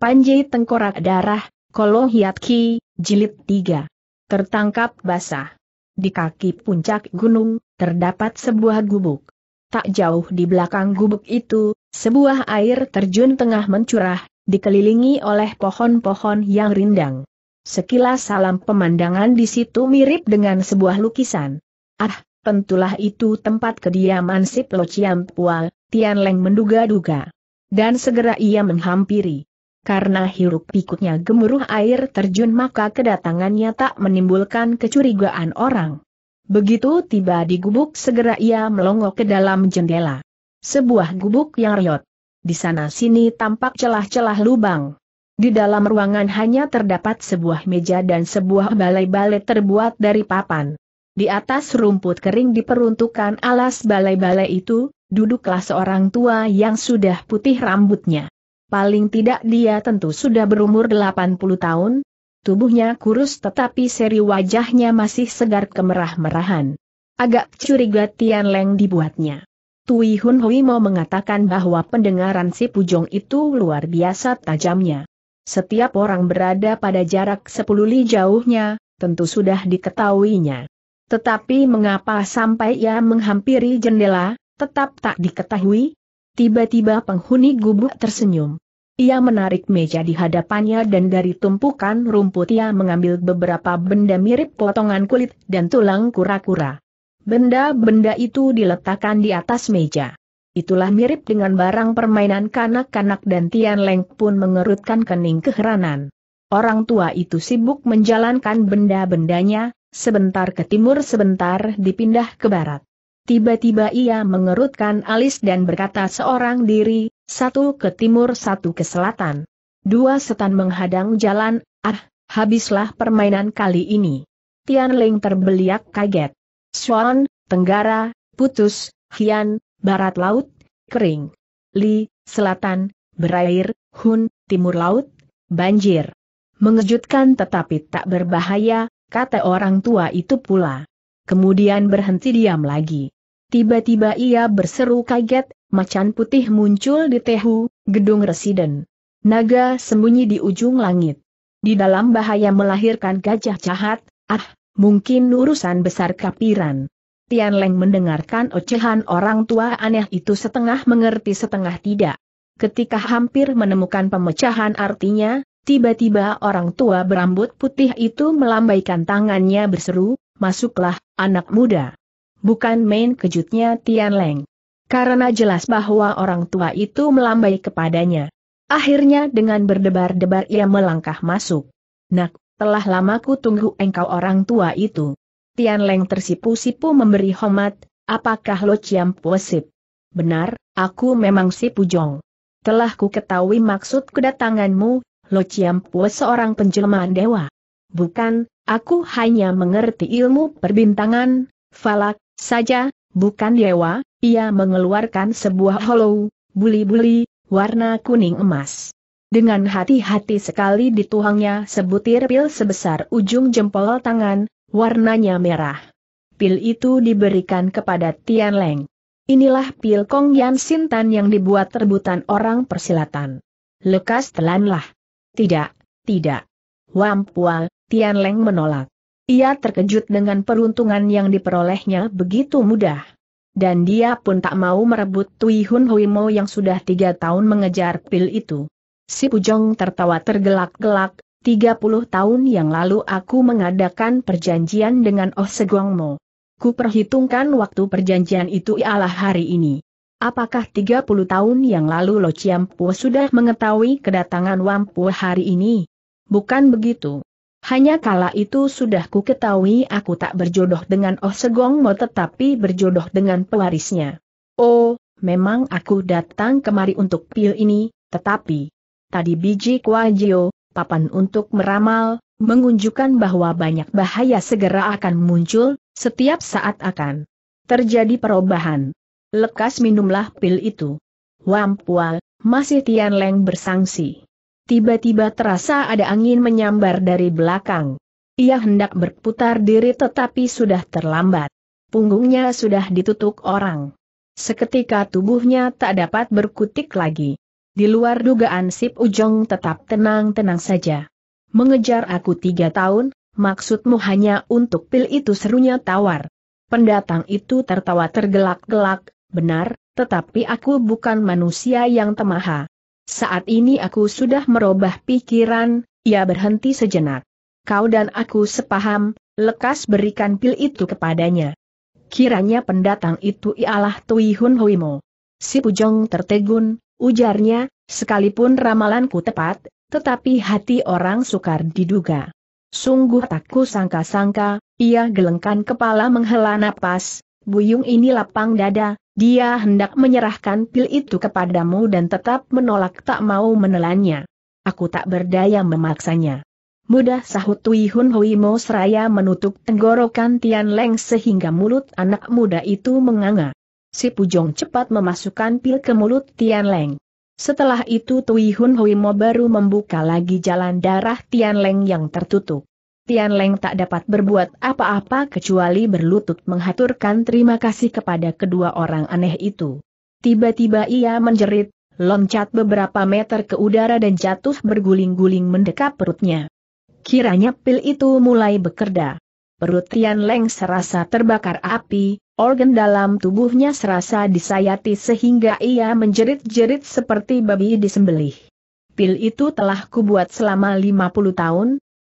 Panji Tengkorak Darah, Kolohiat Ki, Jilid 3. Tertangkap basah. Di kaki puncak gunung, terdapat sebuah gubuk. Tak jauh di belakang gubuk itu, sebuah air terjun tengah mencurah, dikelilingi oleh pohon-pohon yang rindang. Sekilas salam pemandangan di situ mirip dengan sebuah lukisan. Ah, tentulah itu tempat kediaman si Plo Tian Leng menduga-duga. Dan segera ia menghampiri. Karena hiruk-pikuknya gemuruh air terjun maka kedatangannya tak menimbulkan kecurigaan orang. Begitu tiba di gubuk segera ia melongok ke dalam jendela. Sebuah gubuk yang riot. Di sana-sini tampak celah-celah lubang. Di dalam ruangan hanya terdapat sebuah meja dan sebuah balai-balai terbuat dari papan. Di atas rumput kering diperuntukkan alas balai-balai itu, duduklah seorang tua yang sudah putih rambutnya. Paling tidak dia tentu sudah berumur 80 tahun. Tubuhnya kurus tetapi seri wajahnya masih segar kemerah-merahan. Agak curiga Tian Leng dibuatnya. Tui Hun Hui mau mengatakan bahwa pendengaran si Pujong itu luar biasa tajamnya. Setiap orang berada pada jarak sepuluh li jauhnya, tentu sudah diketahuinya. Tetapi mengapa sampai ia menghampiri jendela, tetap tak diketahui? Tiba-tiba penghuni gubuk tersenyum. Ia menarik meja di hadapannya dan dari tumpukan rumput ia mengambil beberapa benda mirip potongan kulit dan tulang kura-kura. Benda-benda itu diletakkan di atas meja. Itulah mirip dengan barang permainan kanak-kanak dan Tian Leng pun mengerutkan kening keheranan. Orang tua itu sibuk menjalankan benda-bendanya, sebentar ke timur sebentar dipindah ke barat. Tiba-tiba ia mengerutkan alis dan berkata seorang diri, satu ke timur satu ke selatan. Dua setan menghadang jalan, ah, habislah permainan kali ini. Tian Ling terbeliak kaget. Suan, Tenggara, Putus, Hian, Barat Laut, Kering. Li, Selatan, Berair, Hun, Timur Laut, Banjir. Mengejutkan tetapi tak berbahaya, kata orang tua itu pula kemudian berhenti diam lagi. Tiba-tiba ia berseru kaget, macan putih muncul di tehu, gedung residen. Naga sembunyi di ujung langit. Di dalam bahaya melahirkan gajah jahat, ah, mungkin urusan besar kapiran. Tian Leng mendengarkan ocehan orang tua aneh itu setengah mengerti setengah tidak. Ketika hampir menemukan pemecahan artinya, tiba-tiba orang tua berambut putih itu melambaikan tangannya berseru, masuklah, anak muda. Bukan main kejutnya Tian Leng. Karena jelas bahwa orang tua itu melambai kepadanya. Akhirnya dengan berdebar-debar ia melangkah masuk. Nak, telah lamaku tunggu engkau orang tua itu. Tian Leng tersipu-sipu memberi hormat, apakah lo ciam posip? Benar, aku memang si Pujong. Telah ku ketahui maksud kedatanganmu, lo ciam puas seorang penjelmaan dewa. Bukan, Aku hanya mengerti ilmu perbintangan, falak, saja, bukan dewa, ia mengeluarkan sebuah hollow, buli-buli, warna kuning emas. Dengan hati-hati sekali dituangnya sebutir pil sebesar ujung jempol tangan, warnanya merah. Pil itu diberikan kepada Tian Leng. Inilah pil Kong Yan Sintan yang dibuat rebutan orang persilatan. Lekas telanlah. Tidak, tidak. Wampua, Tian Leng menolak. Ia terkejut dengan peruntungan yang diperolehnya begitu mudah. Dan dia pun tak mau merebut Tui Hun Hui Mo yang sudah tiga tahun mengejar pil itu. Si Pujong tertawa tergelak-gelak, 30 tahun yang lalu aku mengadakan perjanjian dengan Oh Seguang Mo. Ku perhitungkan waktu perjanjian itu ialah hari ini. Apakah 30 tahun yang lalu Lo Pua sudah mengetahui kedatangan Wampu hari ini? Bukan begitu. Hanya kala itu sudah ku ketahui aku tak berjodoh dengan Oh Segong Mo tetapi berjodoh dengan pewarisnya. Oh, memang aku datang kemari untuk pil ini, tetapi... Tadi biji kuajio, papan untuk meramal, mengunjukkan bahwa banyak bahaya segera akan muncul, setiap saat akan terjadi perubahan. Lekas minumlah pil itu. Wampua, masih Tian Leng bersangsi tiba-tiba terasa ada angin menyambar dari belakang. Ia hendak berputar diri tetapi sudah terlambat. Punggungnya sudah ditutup orang. Seketika tubuhnya tak dapat berkutik lagi. Di luar dugaan Sip Ujong tetap tenang-tenang saja. Mengejar aku tiga tahun, maksudmu hanya untuk pil itu serunya tawar. Pendatang itu tertawa tergelak-gelak, benar, tetapi aku bukan manusia yang temaha. Saat ini aku sudah merubah pikiran, ia berhenti sejenak. Kau dan aku sepaham, lekas berikan pil itu kepadanya. Kiranya pendatang itu ialah Tui Hun Huimo. Si Pujong tertegun, ujarnya, sekalipun ramalanku tepat, tetapi hati orang sukar diduga. Sungguh tak kusangka-sangka, ia gelengkan kepala menghela napas, buyung ini lapang dada, dia hendak menyerahkan pil itu kepadamu dan tetap menolak tak mau menelannya. Aku tak berdaya memaksanya. Mudah sahut Tui Hun Hui Mo seraya menutup tenggorokan Tian Leng sehingga mulut anak muda itu menganga. Si Pujong cepat memasukkan pil ke mulut Tian Leng. Setelah itu Tui Hun Hui Mo baru membuka lagi jalan darah Tian Leng yang tertutup. Tian Leng tak dapat berbuat apa-apa kecuali berlutut menghaturkan terima kasih kepada kedua orang aneh itu. Tiba-tiba ia menjerit, loncat beberapa meter ke udara dan jatuh berguling-guling mendekap perutnya. Kiranya pil itu mulai bekerja. Perut Tian Leng serasa terbakar api, organ dalam tubuhnya serasa disayati sehingga ia menjerit-jerit seperti babi disembelih. Pil itu telah kubuat selama 50 tahun,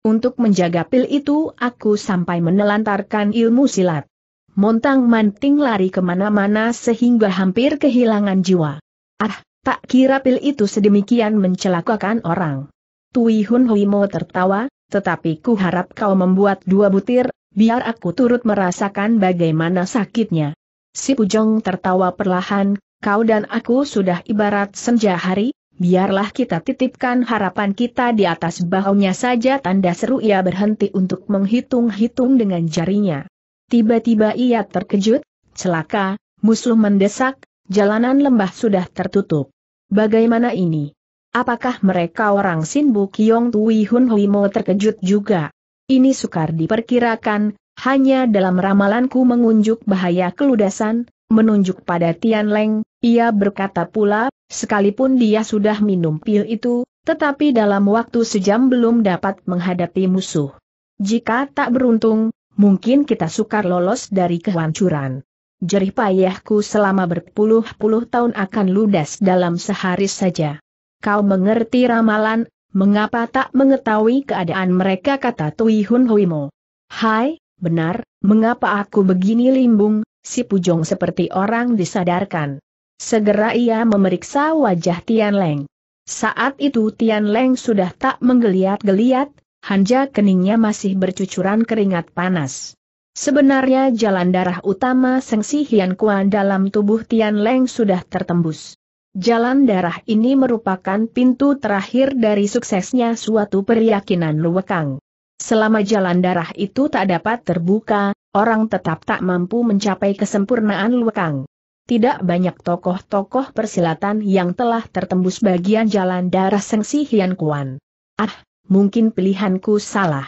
untuk menjaga pil itu aku sampai menelantarkan ilmu silat. Montang-manting lari kemana-mana sehingga hampir kehilangan jiwa. Ah, tak kira pil itu sedemikian mencelakakan orang. Tui Hun Hui tertawa, tetapi ku harap kau membuat dua butir, biar aku turut merasakan bagaimana sakitnya. Si Pujong tertawa perlahan, kau dan aku sudah ibarat senja hari, Biarlah kita titipkan harapan kita di atas bahunya saja tanda seru ia berhenti untuk menghitung-hitung dengan jarinya. Tiba-tiba ia terkejut, celaka, musuh mendesak, jalanan lembah sudah tertutup. Bagaimana ini? Apakah mereka orang Sinbu? Kiong Tui Hun Hui Mo terkejut juga? Ini sukar diperkirakan, hanya dalam ramalanku mengunjuk bahaya keludasan, menunjuk pada Tian Leng, ia berkata pula Sekalipun dia sudah minum pil itu, tetapi dalam waktu sejam belum dapat menghadapi musuh. Jika tak beruntung, mungkin kita sukar lolos dari kehancuran. Jerih payahku selama berpuluh-puluh tahun akan ludas dalam sehari saja. Kau mengerti ramalan, mengapa tak mengetahui keadaan mereka kata Tui Hun Huimo. Hai, benar, mengapa aku begini limbung, si Pujong seperti orang disadarkan. Segera ia memeriksa wajah Tian Leng. Saat itu Tian Leng sudah tak menggeliat-geliat, hanja keningnya masih bercucuran keringat panas. Sebenarnya jalan darah utama Seng Si Hian Kuan dalam tubuh Tian Leng sudah tertembus. Jalan darah ini merupakan pintu terakhir dari suksesnya suatu peryakinan luwekang. Selama jalan darah itu tak dapat terbuka, orang tetap tak mampu mencapai kesempurnaan luwekang tidak banyak tokoh-tokoh persilatan yang telah tertembus bagian jalan darah Sengsi Hian Kuan. Ah, mungkin pilihanku salah.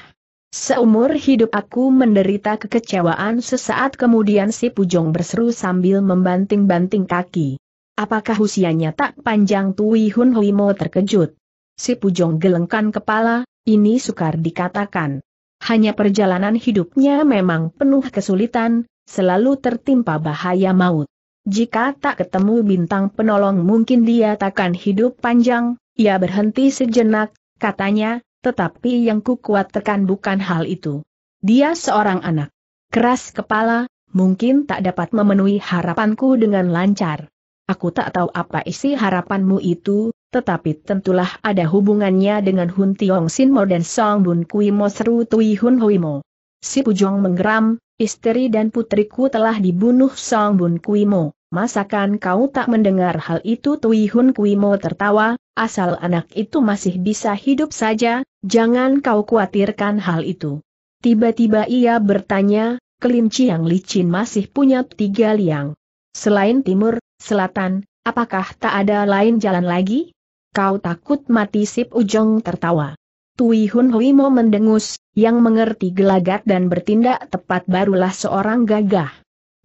Seumur hidup aku menderita kekecewaan sesaat kemudian si Pujong berseru sambil membanting-banting kaki. Apakah usianya tak panjang Tui Hun Huimo terkejut? Si Pujong gelengkan kepala, ini sukar dikatakan. Hanya perjalanan hidupnya memang penuh kesulitan, selalu tertimpa bahaya maut. Jika tak ketemu bintang penolong mungkin dia takkan hidup panjang, ia berhenti sejenak, katanya, tetapi yang ku kuat tekan bukan hal itu. Dia seorang anak. Keras kepala, mungkin tak dapat memenuhi harapanku dengan lancar. Aku tak tahu apa isi harapanmu itu, tetapi tentulah ada hubungannya dengan Hun Tiong Sin Mo dan Song Bun Kui Mo Seru Tui Hun Hui Mo. Si Pujong menggeram, istri dan putriku telah dibunuh Song Bun Kui Mo. Masakan kau tak mendengar hal itu Tui Hun Kui Mo tertawa, asal anak itu masih bisa hidup saja, jangan kau khawatirkan hal itu. Tiba-tiba ia bertanya, kelinci yang licin masih punya tiga liang. Selain timur, selatan, apakah tak ada lain jalan lagi? Kau takut mati Sip Ujong tertawa. Tui Hun Hui Mo mendengus, yang mengerti gelagat dan bertindak tepat barulah seorang gagah.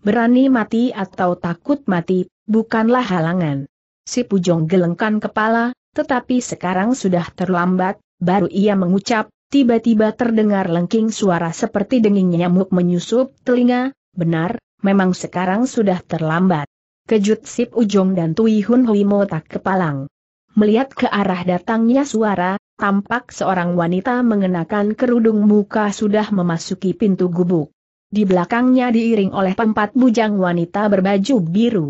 Berani mati atau takut mati, bukanlah halangan. Si Pujong gelengkan kepala, tetapi sekarang sudah terlambat, baru ia mengucap, tiba-tiba terdengar lengking suara seperti denging nyamuk menyusup telinga, benar, memang sekarang sudah terlambat. Kejut Sip Ujong dan Tui Hun Hui tak kepalang. Melihat ke arah datangnya suara, tampak seorang wanita mengenakan kerudung muka sudah memasuki pintu gubuk. Di belakangnya diiring oleh empat bujang wanita berbaju biru.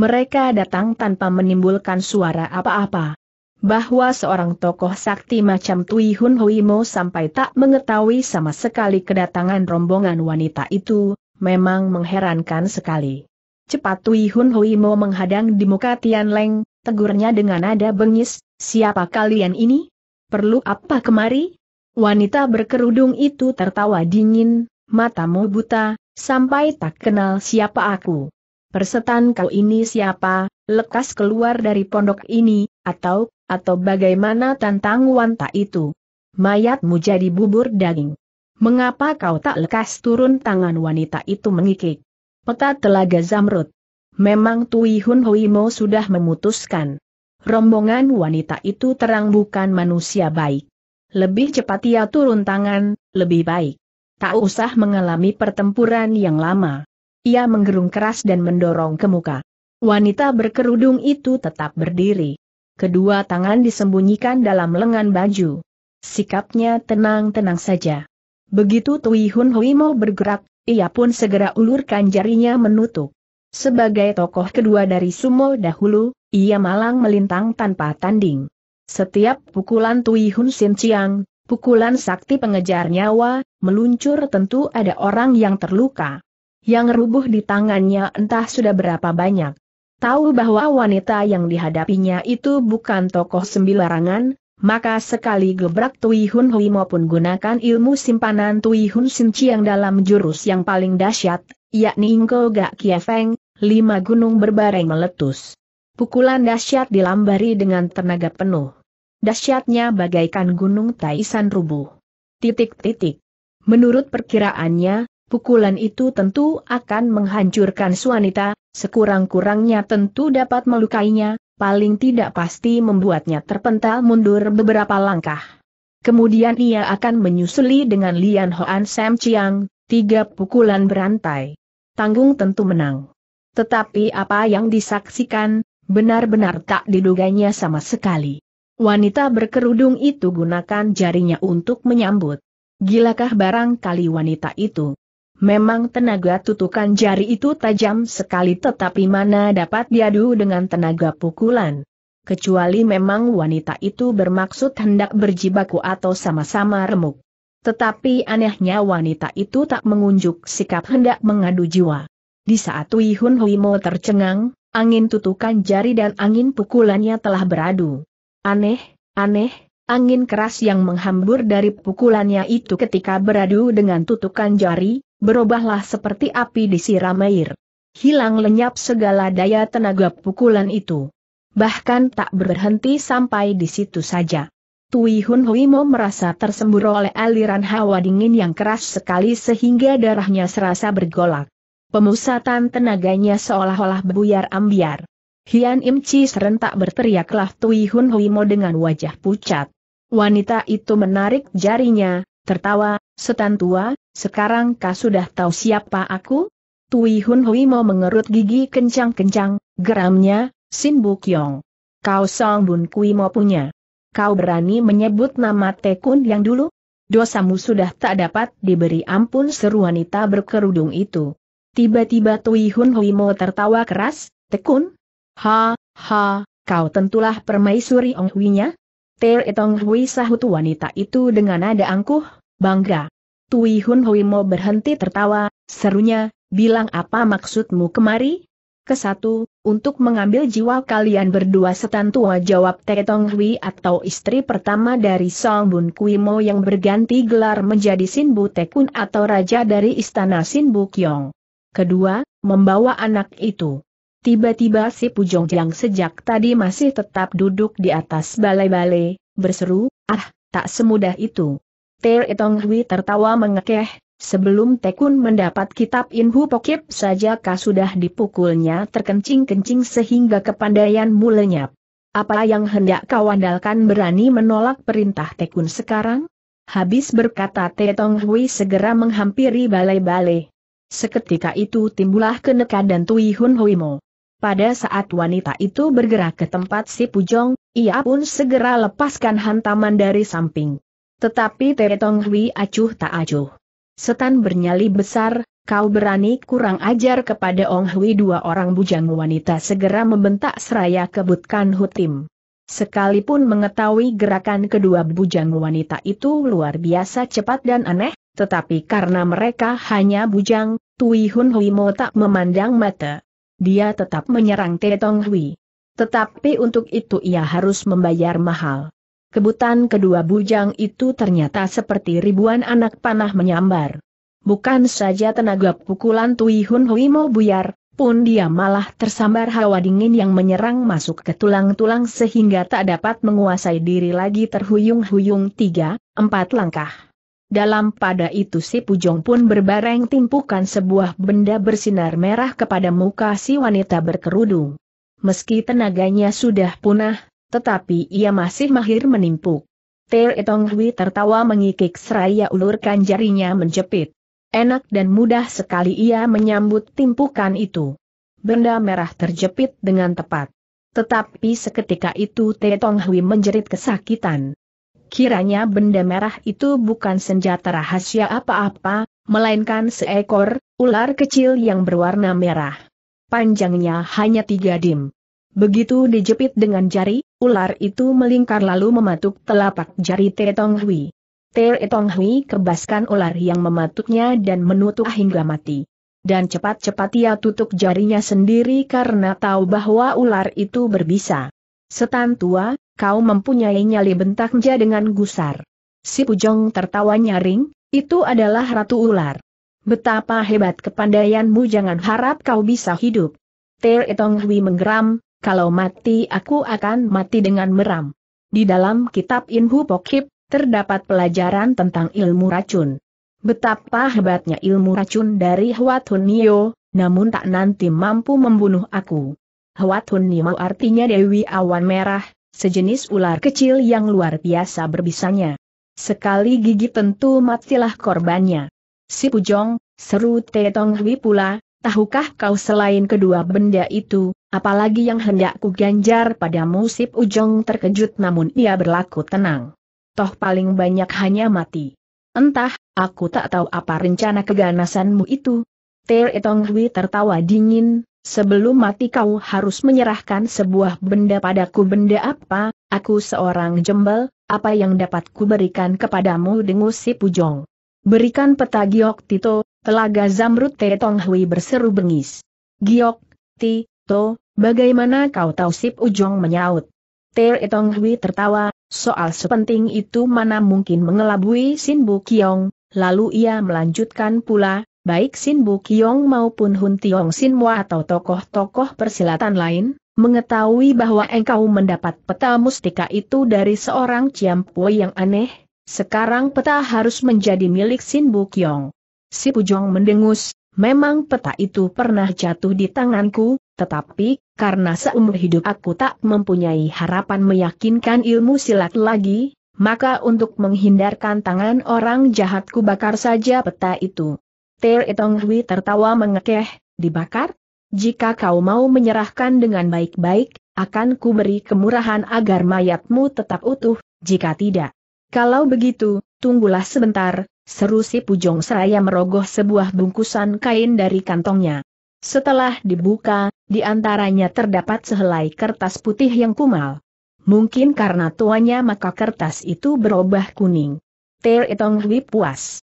Mereka datang tanpa menimbulkan suara apa-apa. Bahwa seorang tokoh sakti macam Tui Hun Hui sampai tak mengetahui sama sekali kedatangan rombongan wanita itu, memang mengherankan sekali. Cepat Tui Hun Hui menghadang di muka Tian Leng, tegurnya dengan nada bengis, siapa kalian ini? Perlu apa kemari? Wanita berkerudung itu tertawa dingin, matamu buta, sampai tak kenal siapa aku. Persetan kau ini siapa, lekas keluar dari pondok ini, atau, atau bagaimana tantang wanita itu. Mayatmu jadi bubur daging. Mengapa kau tak lekas turun tangan wanita itu mengikik? Peta Telaga Zamrud. Memang Tui Hun Hoimo sudah memutuskan. Rombongan wanita itu terang bukan manusia baik. Lebih cepat ia turun tangan, lebih baik tak usah mengalami pertempuran yang lama. Ia menggerung keras dan mendorong ke muka. Wanita berkerudung itu tetap berdiri. Kedua tangan disembunyikan dalam lengan baju. Sikapnya tenang-tenang saja. Begitu Tui Hun Hui mau bergerak, ia pun segera ulurkan jarinya menutup. Sebagai tokoh kedua dari sumo dahulu, ia malang melintang tanpa tanding. Setiap pukulan Tui Hun Sin Chiang, Pukulan sakti pengejar nyawa, meluncur tentu ada orang yang terluka. Yang rubuh di tangannya entah sudah berapa banyak. Tahu bahwa wanita yang dihadapinya itu bukan tokoh sembilarangan, maka sekali gebrak Tui Hun Hui maupun gunakan ilmu simpanan Tui Hun Sin Chiang dalam jurus yang paling dahsyat, yakni Ingko Gak Kiefeng, lima gunung berbareng meletus. Pukulan dahsyat dilambari dengan tenaga penuh. Dasyatnya bagaikan gunung Taisan rubuh. Titik-titik. Menurut perkiraannya, pukulan itu tentu akan menghancurkan wanita, sekurang-kurangnya tentu dapat melukainya, paling tidak pasti membuatnya terpental mundur beberapa langkah. Kemudian ia akan menyusuli dengan Lian Hoan Sam Chiang, tiga pukulan berantai. Tanggung tentu menang. Tetapi apa yang disaksikan, benar-benar tak diduganya sama sekali. Wanita berkerudung itu gunakan jarinya untuk menyambut. Gilakah kali wanita itu? Memang tenaga tutukan jari itu tajam sekali tetapi mana dapat diadu dengan tenaga pukulan. Kecuali memang wanita itu bermaksud hendak berjibaku atau sama-sama remuk. Tetapi anehnya wanita itu tak mengunjuk sikap hendak mengadu jiwa. Di saat Wihun Huimo tercengang, angin tutukan jari dan angin pukulannya telah beradu. Aneh, aneh, angin keras yang menghambur dari pukulannya itu ketika beradu dengan tutukan jari, berubahlah seperti api disiram air. Hilang lenyap segala daya tenaga pukulan itu. Bahkan tak berhenti sampai di situ saja. Tui Hun Huimo merasa tersembur oleh aliran hawa dingin yang keras sekali sehingga darahnya serasa bergolak. Pemusatan tenaganya seolah-olah buyar ambiar. Hian Im Chi serentak berteriaklah Tui Hun Hui Mo dengan wajah pucat. Wanita itu menarik jarinya, tertawa, setan tua, sekarang kau sudah tahu siapa aku? Tui Hun Hui Mo mengerut gigi kencang-kencang, geramnya, Sin Bu Kyong. Kau Song Bun Kui Mo punya. Kau berani menyebut nama Tekun yang dulu? Dosamu sudah tak dapat diberi ampun seru wanita berkerudung itu. Tiba-tiba Tui Hun Hui Mo tertawa keras, Tekun, Ha, ha, kau tentulah permaisuri Ong Hui-nya? Etong Hui sahut wanita itu dengan nada angkuh, bangga. Tui Hun Hui mau berhenti tertawa, serunya, bilang apa maksudmu kemari? Kesatu, untuk mengambil jiwa kalian berdua setan tua jawab Tetong Hui atau istri pertama dari Song Bun mo yang berganti gelar menjadi Sin Bu Tekun atau raja dari istana Sin Bu Kyong. Kedua, membawa anak itu. Tiba-tiba si Pujong yang sejak tadi masih tetap duduk di atas balai-balai, berseru, ah, tak semudah itu. Ter Etong Hui tertawa mengekeh, sebelum Tekun mendapat kitab Inhu Pokip saja kah sudah dipukulnya terkencing-kencing sehingga kepandaianmu lenyap. Apa yang hendak kau andalkan berani menolak perintah Tekun sekarang? Habis berkata Tetong Hui segera menghampiri balai-balai. Seketika itu timbullah kenekan dan Tui Hun Mo. Pada saat wanita itu bergerak ke tempat si Pujong, ia pun segera lepaskan hantaman dari samping. Tetapi Teretong Hui acuh tak acuh. Setan bernyali besar, kau berani kurang ajar kepada Ong Hui dua orang bujang wanita segera membentak seraya kebutkan hutim. Sekalipun mengetahui gerakan kedua bujang wanita itu luar biasa cepat dan aneh, tetapi karena mereka hanya bujang, Tui Hun Hui Mo tak memandang mata dia tetap menyerang Tetong Hui. Tetapi untuk itu ia harus membayar mahal. Kebutan kedua bujang itu ternyata seperti ribuan anak panah menyambar. Bukan saja tenaga pukulan Tui Hun Hui mau buyar, pun dia malah tersambar hawa dingin yang menyerang masuk ke tulang-tulang sehingga tak dapat menguasai diri lagi terhuyung-huyung tiga, empat langkah. Dalam pada itu si Pujong pun berbareng timpukan sebuah benda bersinar merah kepada muka si wanita berkerudung. Meski tenaganya sudah punah, tetapi ia masih mahir menimpuk. Ter Etong Hui tertawa mengikik seraya ulurkan jarinya menjepit. Enak dan mudah sekali ia menyambut timpukan itu. Benda merah terjepit dengan tepat. Tetapi seketika itu Te Tong Hui menjerit kesakitan. Kiranya benda merah itu bukan senjata rahasia apa-apa, melainkan seekor ular kecil yang berwarna merah. Panjangnya hanya tiga dim. Begitu dijepit dengan jari, ular itu melingkar lalu mematuk telapak jari Tetong Hui. Tetong Hui kebaskan ular yang mematuknya dan menutup hingga mati. Dan cepat-cepat ia tutup jarinya sendiri karena tahu bahwa ular itu berbisa. Setan tua, kau mempunyai nyali bentaknya dengan gusar. Si Pujong tertawa nyaring, itu adalah ratu ular. Betapa hebat kepandaianmu jangan harap kau bisa hidup. Ter Etong Hui menggeram, kalau mati aku akan mati dengan meram. Di dalam kitab Inhu Pokhip, terdapat pelajaran tentang ilmu racun. Betapa hebatnya ilmu racun dari Hwa Nio, namun tak nanti mampu membunuh aku. Hwatun mau artinya Dewi Awan Merah, sejenis ular kecil yang luar biasa berbisanya. Sekali gigi tentu matilah korbannya. Si Pujong, seru Tetong Hui pula, tahukah kau selain kedua benda itu, apalagi yang hendak ku ganjar padamu si Pujong terkejut namun ia berlaku tenang. Toh paling banyak hanya mati. Entah, aku tak tahu apa rencana keganasanmu itu. Ter Tong Hui tertawa dingin, Sebelum mati kau harus menyerahkan sebuah benda padaku benda apa, aku seorang jembel, apa yang dapat kuberikan kepadamu dengus si Pujong. Berikan peta Giok Tito, telaga Zamrut Te Tong Hui berseru bengis. Giok, Tito, bagaimana kau tahu si Pujong menyaut? Te Tong Hui tertawa, soal sepenting itu mana mungkin mengelabui Sin Bu Kiong, lalu ia melanjutkan pula, baik Sin Bu Kiong maupun Hun Tiong Sinwa atau tokoh-tokoh persilatan lain, mengetahui bahwa engkau mendapat peta mustika itu dari seorang Pui yang aneh, sekarang peta harus menjadi milik Sin Bu Kiong. Si Pujong mendengus, memang peta itu pernah jatuh di tanganku, tetapi, karena seumur hidup aku tak mempunyai harapan meyakinkan ilmu silat lagi, maka untuk menghindarkan tangan orang jahatku bakar saja peta itu. Ter Etong Hui tertawa mengekeh, dibakar? Jika kau mau menyerahkan dengan baik-baik, akan ku beri kemurahan agar mayatmu tetap utuh, jika tidak. Kalau begitu, tunggulah sebentar, seru si Pujong Seraya merogoh sebuah bungkusan kain dari kantongnya. Setelah dibuka, di antaranya terdapat sehelai kertas putih yang kumal. Mungkin karena tuanya maka kertas itu berubah kuning. Ter Etong Hui puas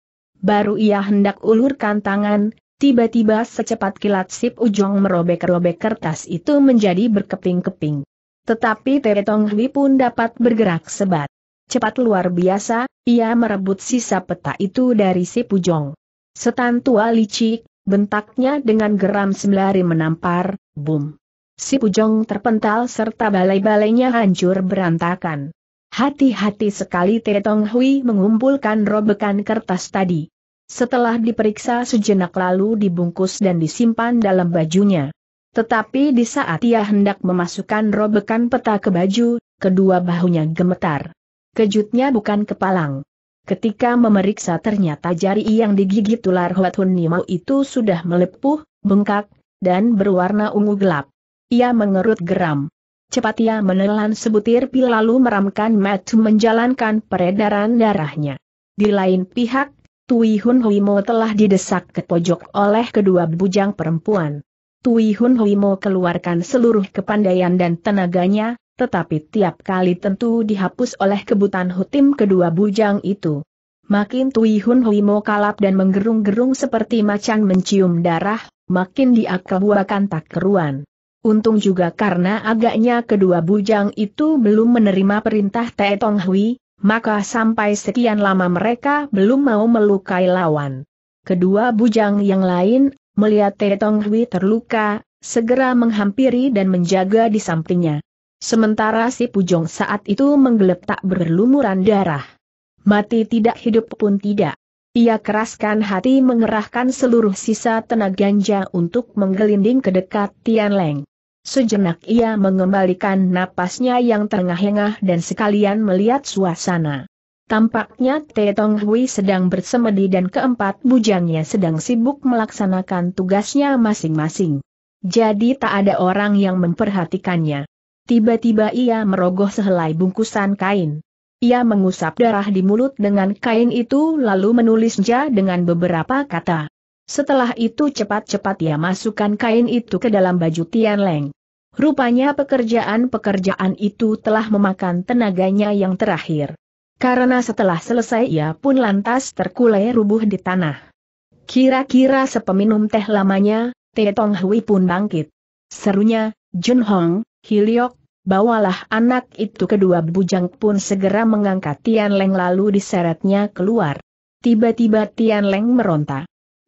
baru ia hendak ulurkan tangan, tiba-tiba secepat kilat sip ujung merobek-robek kertas itu menjadi berkeping-keping. Tetapi Teretong Hui pun dapat bergerak sebat. Cepat luar biasa, ia merebut sisa peta itu dari si Pujong. Setan tua licik, bentaknya dengan geram sembari menampar, bum. Si Pujong terpental serta balai-balainya hancur berantakan. Hati-hati sekali Tetong Hui mengumpulkan robekan kertas tadi. Setelah diperiksa sejenak lalu dibungkus dan disimpan dalam bajunya. Tetapi di saat ia hendak memasukkan robekan peta ke baju, kedua bahunya gemetar. Kejutnya bukan kepalang. Ketika memeriksa ternyata jari yang digigit ular Hun Nimau itu sudah melepuh, bengkak, dan berwarna ungu gelap. Ia mengerut geram. Cepat ia menelan sebutir pil lalu meramkan matu menjalankan peredaran darahnya. Di lain pihak, Tui Hun Hui Mo telah didesak ke pojok oleh kedua bujang perempuan. Tui Hun Hui Mo keluarkan seluruh kepandaian dan tenaganya, tetapi tiap kali tentu dihapus oleh kebutan hutim kedua bujang itu. Makin Tui Hun Hui Mo kalap dan menggerung-gerung seperti macan mencium darah, makin dia kebuakan tak keruan. Untung juga karena agaknya kedua bujang itu belum menerima perintah Tae Tong Hui, maka sampai sekian lama mereka belum mau melukai lawan. Kedua bujang yang lain, melihat Tetong Hui terluka, segera menghampiri dan menjaga di sampingnya. Sementara si Pujong saat itu menggeletak berlumuran darah. Mati tidak hidup pun tidak. Ia keraskan hati mengerahkan seluruh sisa tenaganya untuk menggelinding ke dekat Tian Leng. Sejenak ia mengembalikan napasnya yang terengah-engah dan sekalian melihat suasana. Tampaknya Tetong Hui sedang bersemedi dan keempat bujangnya sedang sibuk melaksanakan tugasnya masing-masing. Jadi tak ada orang yang memperhatikannya. Tiba-tiba ia merogoh sehelai bungkusan kain. Ia mengusap darah di mulut dengan kain itu lalu menulis ja dengan beberapa kata. Setelah itu cepat-cepat ia masukkan kain itu ke dalam baju Tian Leng. Rupanya pekerjaan-pekerjaan itu telah memakan tenaganya yang terakhir. Karena setelah selesai ia pun lantas terkulai rubuh di tanah. Kira-kira sepeminum teh lamanya, Te Tong Hui pun bangkit. Serunya, Jun Hong, Hiliok, bawalah anak itu kedua bujang pun segera mengangkat Tian Leng lalu diseretnya keluar. Tiba-tiba Tian Leng meronta.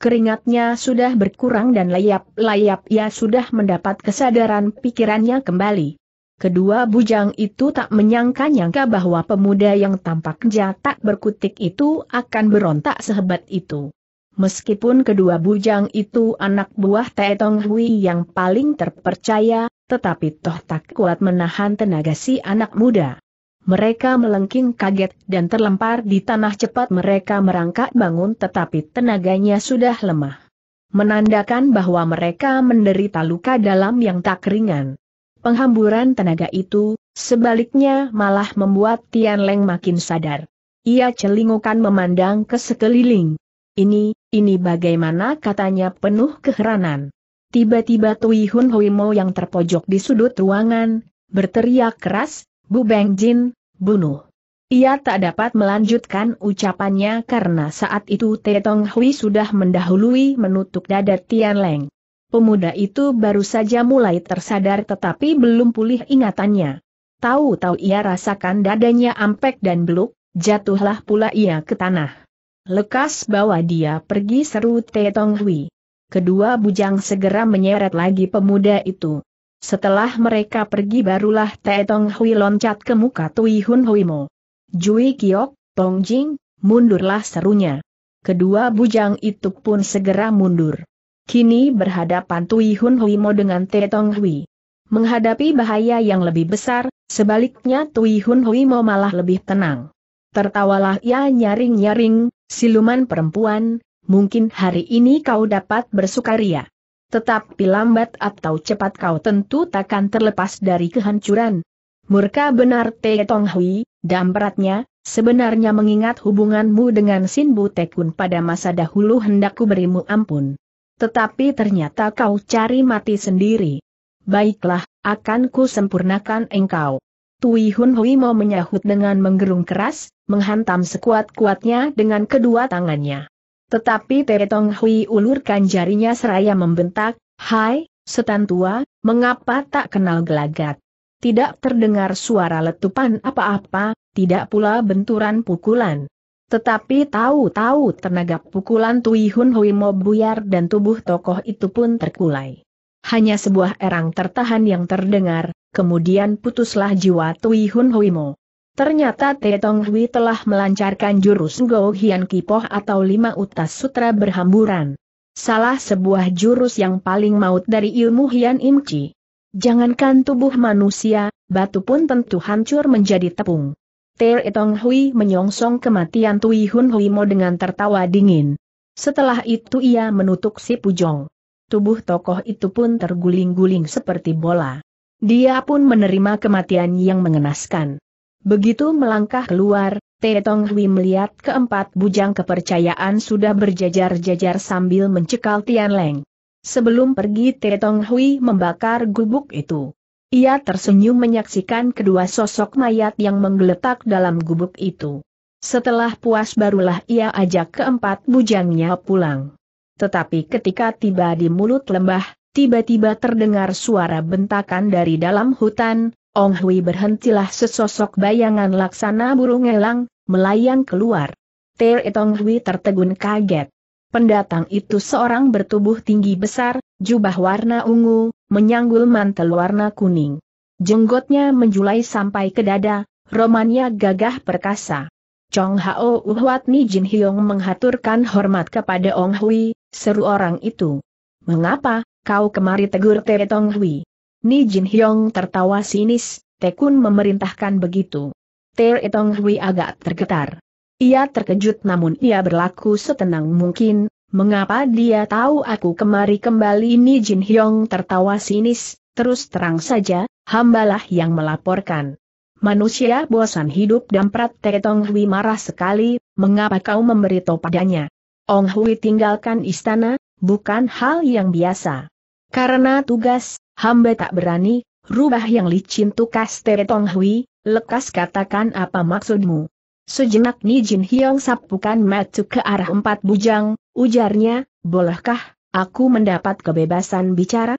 Keringatnya sudah berkurang dan layap-layap ia sudah mendapat kesadaran pikirannya kembali. Kedua bujang itu tak menyangka-nyangka bahwa pemuda yang tampak jatak berkutik itu akan berontak sehebat itu. Meskipun kedua bujang itu anak buah Taetong Hui yang paling terpercaya, tetapi toh tak kuat menahan tenaga si anak muda. Mereka melengking kaget dan terlempar di tanah cepat mereka merangkak bangun tetapi tenaganya sudah lemah. Menandakan bahwa mereka menderita luka dalam yang tak ringan. Penghamburan tenaga itu, sebaliknya malah membuat Tian Leng makin sadar. Ia celingukan memandang ke sekeliling. Ini, ini bagaimana katanya penuh keheranan. Tiba-tiba Tui Hun Hui Mo yang terpojok di sudut ruangan, berteriak keras, Bu Beng Jin, bunuh. Ia tak dapat melanjutkan ucapannya karena saat itu Te Tong Hui sudah mendahului menutup dada Tian Leng. Pemuda itu baru saja mulai tersadar tetapi belum pulih ingatannya. Tahu-tahu ia rasakan dadanya ampek dan beluk, jatuhlah pula ia ke tanah. Lekas bawa dia pergi seru Te Tong Hui. Kedua bujang segera menyeret lagi pemuda itu. Setelah mereka pergi barulah Tae Tong Hui loncat ke muka Tui Hun Hui Mo. Jui Kiok, Tong Jing, mundurlah serunya. Kedua bujang itu pun segera mundur. Kini berhadapan Tui Hun Hui Mo dengan Tae Tong Hui. Menghadapi bahaya yang lebih besar, sebaliknya Tui Hun Hui Mo malah lebih tenang. Tertawalah ia nyaring-nyaring, siluman perempuan, mungkin hari ini kau dapat bersukaria tetapi lambat atau cepat kau tentu takkan terlepas dari kehancuran. Murka benar Te Tong Hui, beratnya, sebenarnya mengingat hubunganmu dengan Sin Bu Tekun pada masa dahulu hendakku berimu ampun. Tetapi ternyata kau cari mati sendiri. Baiklah, akan ku sempurnakan engkau. Tui Hun Hui mau menyahut dengan menggerung keras, menghantam sekuat-kuatnya dengan kedua tangannya. Tetapi Teretong Hui ulurkan jarinya seraya membentak, Hai, setan tua, mengapa tak kenal gelagat? Tidak terdengar suara letupan apa-apa, tidak pula benturan pukulan. Tetapi tahu-tahu tenaga pukulan Tui Hun Hui Mo buyar dan tubuh tokoh itu pun terkulai. Hanya sebuah erang tertahan yang terdengar, kemudian putuslah jiwa Tui Hun Hui Mo. Ternyata Te Tong Hui telah melancarkan jurus Go Hian Kipoh atau lima utas sutra berhamburan. Salah sebuah jurus yang paling maut dari ilmu Hian Im Chi. Jangankan tubuh manusia, batu pun tentu hancur menjadi tepung. Te Tong Hui menyongsong kematian Tui Hun Hui Mo dengan tertawa dingin. Setelah itu ia menutup si Pujong. Tubuh tokoh itu pun terguling-guling seperti bola. Dia pun menerima kematian yang mengenaskan. Begitu melangkah keluar, Tetong Hui melihat keempat bujang kepercayaan sudah berjajar-jajar sambil mencekal Tian Leng. Sebelum pergi Tetong Hui membakar gubuk itu. Ia tersenyum menyaksikan kedua sosok mayat yang menggeletak dalam gubuk itu. Setelah puas barulah ia ajak keempat bujangnya pulang. Tetapi ketika tiba di mulut lembah, tiba-tiba terdengar suara bentakan dari dalam hutan, Ong Hui berhentilah sesosok bayangan laksana burung elang, melayang keluar. Ter Tong Hui tertegun kaget. Pendatang itu seorang bertubuh tinggi besar, jubah warna ungu, menyanggul mantel warna kuning. Jenggotnya menjulai sampai ke dada, romannya gagah perkasa. Chong Hao Uhwat Ni Jin Hyong menghaturkan hormat kepada Ong Hui, seru orang itu. Mengapa, kau kemari tegur Ter Tong Hui? Ni Jin Hyong tertawa sinis, Tekun memerintahkan begitu. Ter Etong Hui agak tergetar. Ia terkejut namun ia berlaku setenang mungkin, mengapa dia tahu aku kemari kembali Ni Jin Hyong tertawa sinis, terus terang saja, hambalah yang melaporkan. Manusia bosan hidup dan Prat Teketong Hui marah sekali, mengapa kau memberitahu padanya? Ong Hui tinggalkan istana, bukan hal yang biasa. Karena tugas, Hamba tak berani, rubah yang licin tukas Tong hui, lekas katakan apa maksudmu. Sejenak Jin Hyong sapukan matu ke arah empat bujang, ujarnya, bolehkah, aku mendapat kebebasan bicara?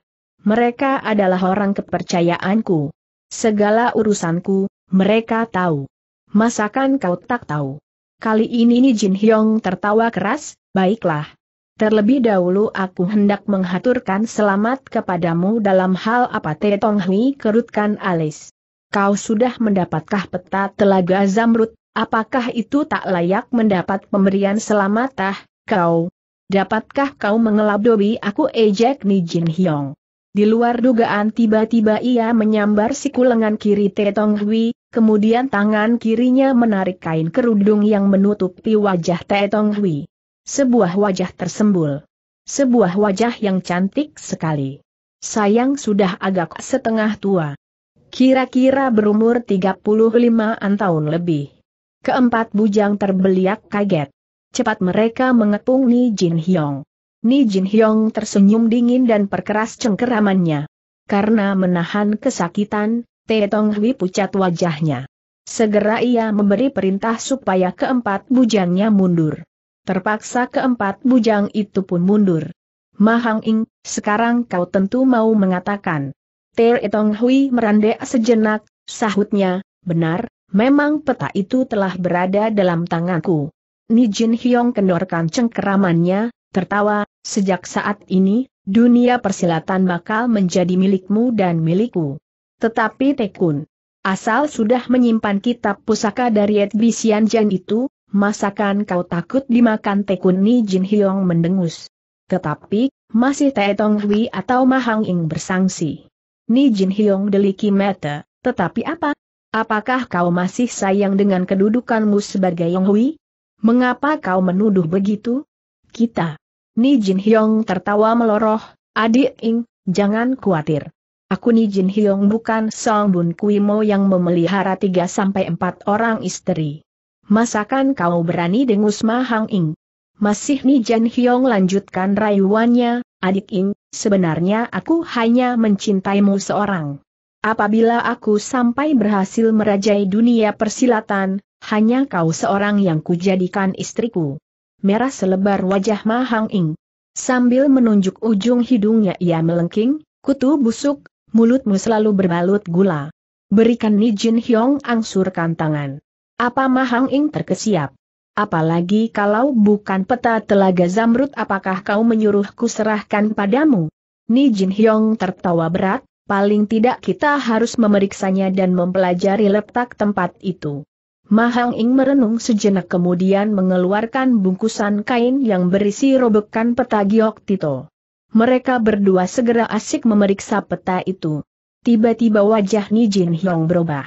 Mereka adalah orang kepercayaanku. Segala urusanku, mereka tahu. Masakan kau tak tahu? Kali ini Jin Hyong tertawa keras, baiklah, Terlebih dahulu aku hendak menghaturkan selamat kepadamu dalam hal apa Te Tong kerutkan alis. Kau sudah mendapatkah peta telaga Zamrud, apakah itu tak layak mendapat pemberian selamatah, kau? Dapatkah kau mengelabdobi aku ejek Nijin Hyong? Di luar dugaan tiba-tiba ia menyambar siku lengan kiri Te Hui, kemudian tangan kirinya menarik kain kerudung yang menutupi wajah Te Hui. Sebuah wajah tersembul. Sebuah wajah yang cantik sekali. Sayang sudah agak setengah tua. Kira-kira berumur 35-an tahun lebih. Keempat bujang terbeliak kaget. Cepat mereka mengepung Ni Jin Hyong. Ni Jin Hyong tersenyum dingin dan perkeras cengkeramannya. Karena menahan kesakitan, Te Tong Hui pucat wajahnya. Segera ia memberi perintah supaya keempat bujangnya mundur. Terpaksa keempat bujang itu pun mundur. Mahang Ing, sekarang kau tentu mau mengatakan. Ter Etong Hui merandek sejenak, sahutnya, benar, memang peta itu telah berada dalam tanganku. Nijin Hyong kendorkan cengkeramannya, tertawa, sejak saat ini, dunia persilatan bakal menjadi milikmu dan milikku. Tetapi Tekun, asal sudah menyimpan kitab pusaka dari Edbisian Jan itu, masakan kau takut dimakan tekun ni Jin Hyong mendengus. Tetapi, masih Tong Hui atau Mahang Ing bersangsi. Ni Jin Hyong deliki mata, tetapi apa? Apakah kau masih sayang dengan kedudukanmu sebagai Yong Hui? Mengapa kau menuduh begitu? Kita. Ni Jin Hyong tertawa meloroh, adik Ing, jangan khawatir. Aku Ni Jin Hyong bukan Song Bun Mo yang memelihara tiga sampai empat orang istri. Masakan kau berani dengus Mahang Ing? Masih Ni Jen Hyong lanjutkan rayuannya, adik Ing, sebenarnya aku hanya mencintaimu seorang. Apabila aku sampai berhasil merajai dunia persilatan, hanya kau seorang yang kujadikan istriku. Merah selebar wajah Mahang Hang Ing. Sambil menunjuk ujung hidungnya ia melengking, kutu busuk, mulutmu selalu berbalut gula. Berikan Ni Jin Hyong angsurkan tangan. Apa Mahang Ing terkesiap? Apalagi kalau bukan peta telaga Zamrud apakah kau menyuruhku serahkan padamu? Ni Jin Hyong tertawa berat, paling tidak kita harus memeriksanya dan mempelajari letak tempat itu. Mahang Ing merenung sejenak kemudian mengeluarkan bungkusan kain yang berisi robekan peta Giok Tito. Mereka berdua segera asik memeriksa peta itu. Tiba-tiba wajah Ni Jin Hyong berubah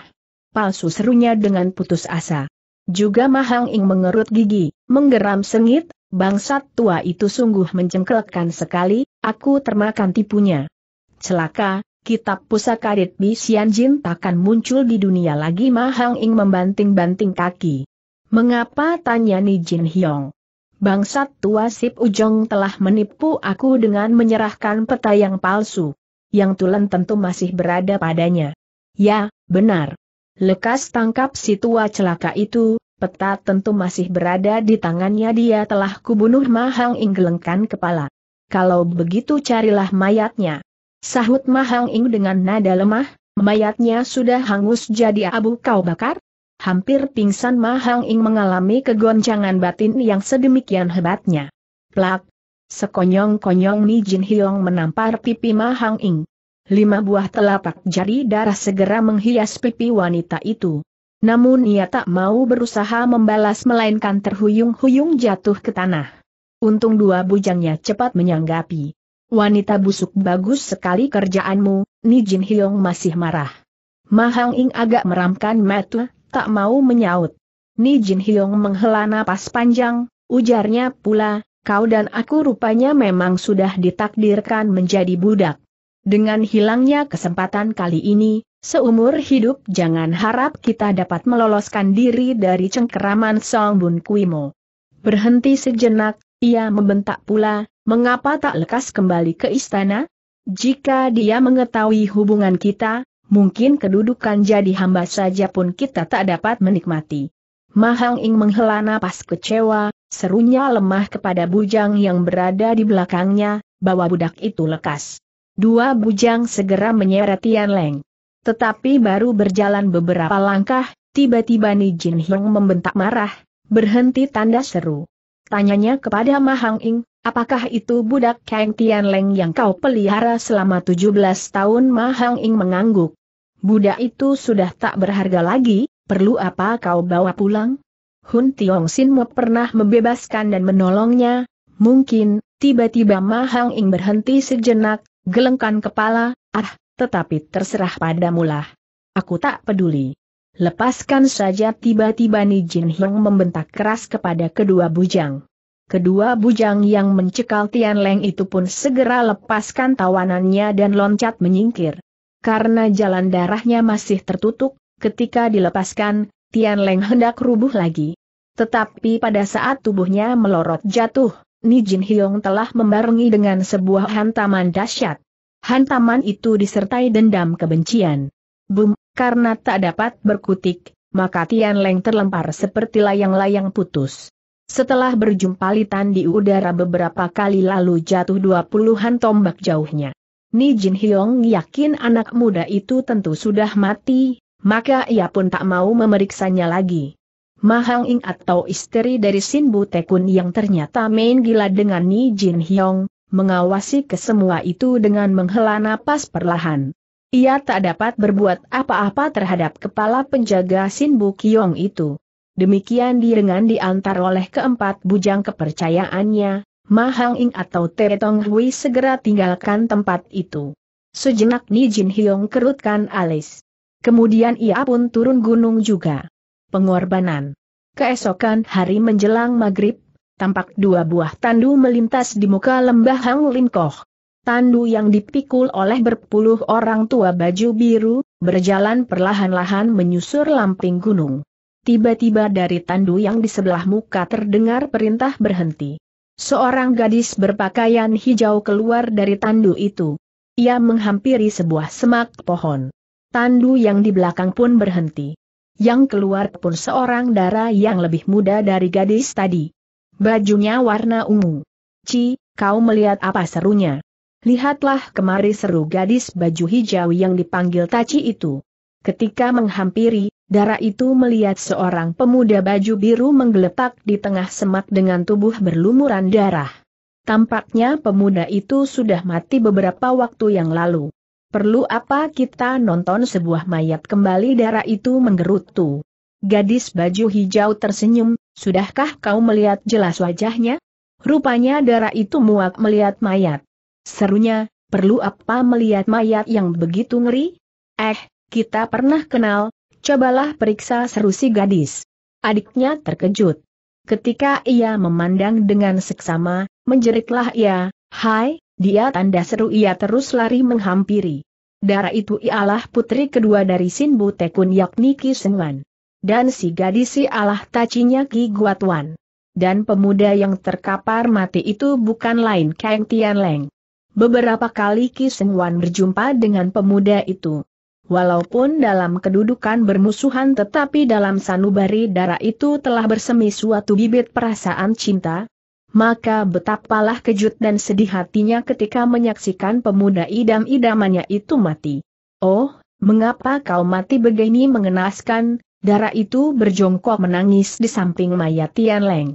palsu serunya dengan putus asa. Juga Mahang Ing mengerut gigi, menggeram sengit, bangsat tua itu sungguh mencengkelkan sekali, aku termakan tipunya. Celaka, kitab pusaka ritbi Bi Jin takkan muncul di dunia lagi Mahang Ing membanting-banting kaki. Mengapa tanya Ni Jin Hyong? Bangsat tua Sip Ujong telah menipu aku dengan menyerahkan peta yang palsu. Yang tulen tentu masih berada padanya. Ya, benar. Lekas tangkap si tua celaka itu, peta tentu masih berada di tangannya dia telah kubunuh Mahang Ing gelengkan kepala. Kalau begitu carilah mayatnya. Sahut Mahang Ing dengan nada lemah, mayatnya sudah hangus jadi abu kau bakar? Hampir pingsan Mahang Ing mengalami kegoncangan batin yang sedemikian hebatnya. Plak! Sekonyong-konyong Ni Jin Hyong menampar pipi Mahang Ing. Lima buah telapak jari darah segera menghias pipi wanita itu. Namun ia tak mau berusaha membalas melainkan terhuyung-huyung jatuh ke tanah. Untung dua bujangnya cepat menyanggapi. Wanita busuk bagus sekali kerjaanmu, Nijin Hyong masih marah. Mahang Ing agak meramkan mata, tak mau menyaut. Nijin Hyong menghela napas panjang, ujarnya pula, kau dan aku rupanya memang sudah ditakdirkan menjadi budak. Dengan hilangnya kesempatan kali ini, seumur hidup jangan harap kita dapat meloloskan diri dari cengkeraman Song Bun Kuimo. Berhenti sejenak, ia membentak pula, mengapa tak lekas kembali ke istana? Jika dia mengetahui hubungan kita, mungkin kedudukan jadi hamba saja pun kita tak dapat menikmati. Mahang Ing menghela napas kecewa, serunya lemah kepada bujang yang berada di belakangnya, bawa budak itu lekas Dua bujang segera menyeret Tian Leng. Tetapi baru berjalan beberapa langkah, tiba-tiba Ni Jin Hyung membentak marah, berhenti tanda seru. Tanyanya kepada Ma Hang Ing, apakah itu budak Kang Tian Leng yang kau pelihara selama 17 tahun Ma Hang Ing mengangguk. Budak itu sudah tak berharga lagi, perlu apa kau bawa pulang? Hun Tiong Sin Mo pernah membebaskan dan menolongnya, mungkin, tiba-tiba Ma Hang Ing berhenti sejenak, Gelengkan kepala, ah, tetapi terserah padamulah. Aku tak peduli. Lepaskan saja tiba-tiba Ni Jin Hiong membentak keras kepada kedua bujang. Kedua bujang yang mencekal Tian Leng itu pun segera lepaskan tawanannya dan loncat menyingkir. Karena jalan darahnya masih tertutup, ketika dilepaskan, Tian Leng hendak rubuh lagi. Tetapi pada saat tubuhnya melorot jatuh, Nijin Hyong telah membarengi dengan sebuah hantaman dahsyat. Hantaman itu disertai dendam kebencian. Bum, karena tak dapat berkutik, maka Tian Leng terlempar seperti layang-layang putus. Setelah berjumpa litan di udara beberapa kali lalu jatuh dua puluhan tombak jauhnya. Nijin Hyong yakin anak muda itu tentu sudah mati, maka ia pun tak mau memeriksanya lagi. Mahang Ing atau istri dari Sin Tekun yang ternyata main gila dengan Ni Jin Hyong, mengawasi kesemua itu dengan menghela napas perlahan. Ia tak dapat berbuat apa-apa terhadap kepala penjaga Sin Bukyong itu. Demikian direngan diantar oleh keempat bujang kepercayaannya, Mahang Ing atau Teretong Hui segera tinggalkan tempat itu. Sejenak Ni Jin Hyong kerutkan alis. Kemudian ia pun turun gunung juga pengorbanan. Keesokan hari menjelang maghrib, tampak dua buah tandu melintas di muka lembah Hang Linkoh. Tandu yang dipikul oleh berpuluh orang tua baju biru, berjalan perlahan-lahan menyusur lamping gunung. Tiba-tiba dari tandu yang di sebelah muka terdengar perintah berhenti. Seorang gadis berpakaian hijau keluar dari tandu itu. Ia menghampiri sebuah semak pohon. Tandu yang di belakang pun berhenti. Yang keluar pun seorang darah yang lebih muda dari gadis tadi. Bajunya warna ungu. Ci, kau melihat apa serunya? Lihatlah kemari seru gadis baju hijau yang dipanggil Taci itu. Ketika menghampiri, darah itu melihat seorang pemuda baju biru menggeletak di tengah semak dengan tubuh berlumuran darah. Tampaknya pemuda itu sudah mati beberapa waktu yang lalu. Perlu apa kita nonton sebuah mayat kembali darah itu menggerutu? Gadis baju hijau tersenyum, sudahkah kau melihat jelas wajahnya? Rupanya darah itu muak melihat mayat. Serunya, perlu apa melihat mayat yang begitu ngeri? Eh, kita pernah kenal, cobalah periksa seru si gadis. Adiknya terkejut. Ketika ia memandang dengan seksama, menjeritlah ia, Hai, dia tanda seru ia terus lari menghampiri. Darah itu ialah putri kedua dari Sinbu Tekun yakni Ki Senwan. Dan si gadis ialah Allah tacinya Ki Guatuan. Dan pemuda yang terkapar mati itu bukan lain Kang Tianleng. Beberapa kali Ki Senwan berjumpa dengan pemuda itu. Walaupun dalam kedudukan bermusuhan tetapi dalam sanubari darah itu telah bersemi suatu bibit perasaan cinta, maka betapalah kejut dan sedih hatinya ketika menyaksikan pemuda idam-idamannya itu mati. Oh, mengapa kau mati begini mengenaskan, darah itu berjongkok menangis di samping mayat Tian Leng.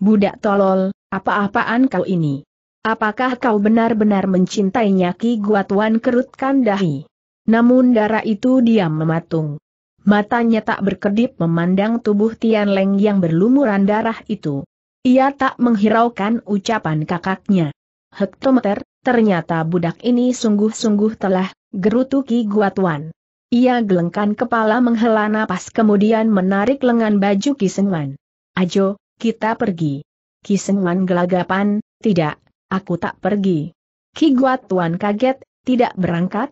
Budak tolol, apa-apaan kau ini? Apakah kau benar-benar mencintainya Ki Guatuan kerutkan dahi? Namun darah itu diam mematung. Matanya tak berkedip memandang tubuh Tian Leng yang berlumuran darah itu. Ia tak menghiraukan ucapan kakaknya. Hektometer, ternyata budak ini sungguh-sungguh telah gerutuki Guatuan. Ia gelengkan kepala menghela napas kemudian menarik lengan baju Kisenwan. Ajo, kita pergi. Kisenwan gelagapan, tidak, aku tak pergi. Ki Guatuan kaget, tidak berangkat?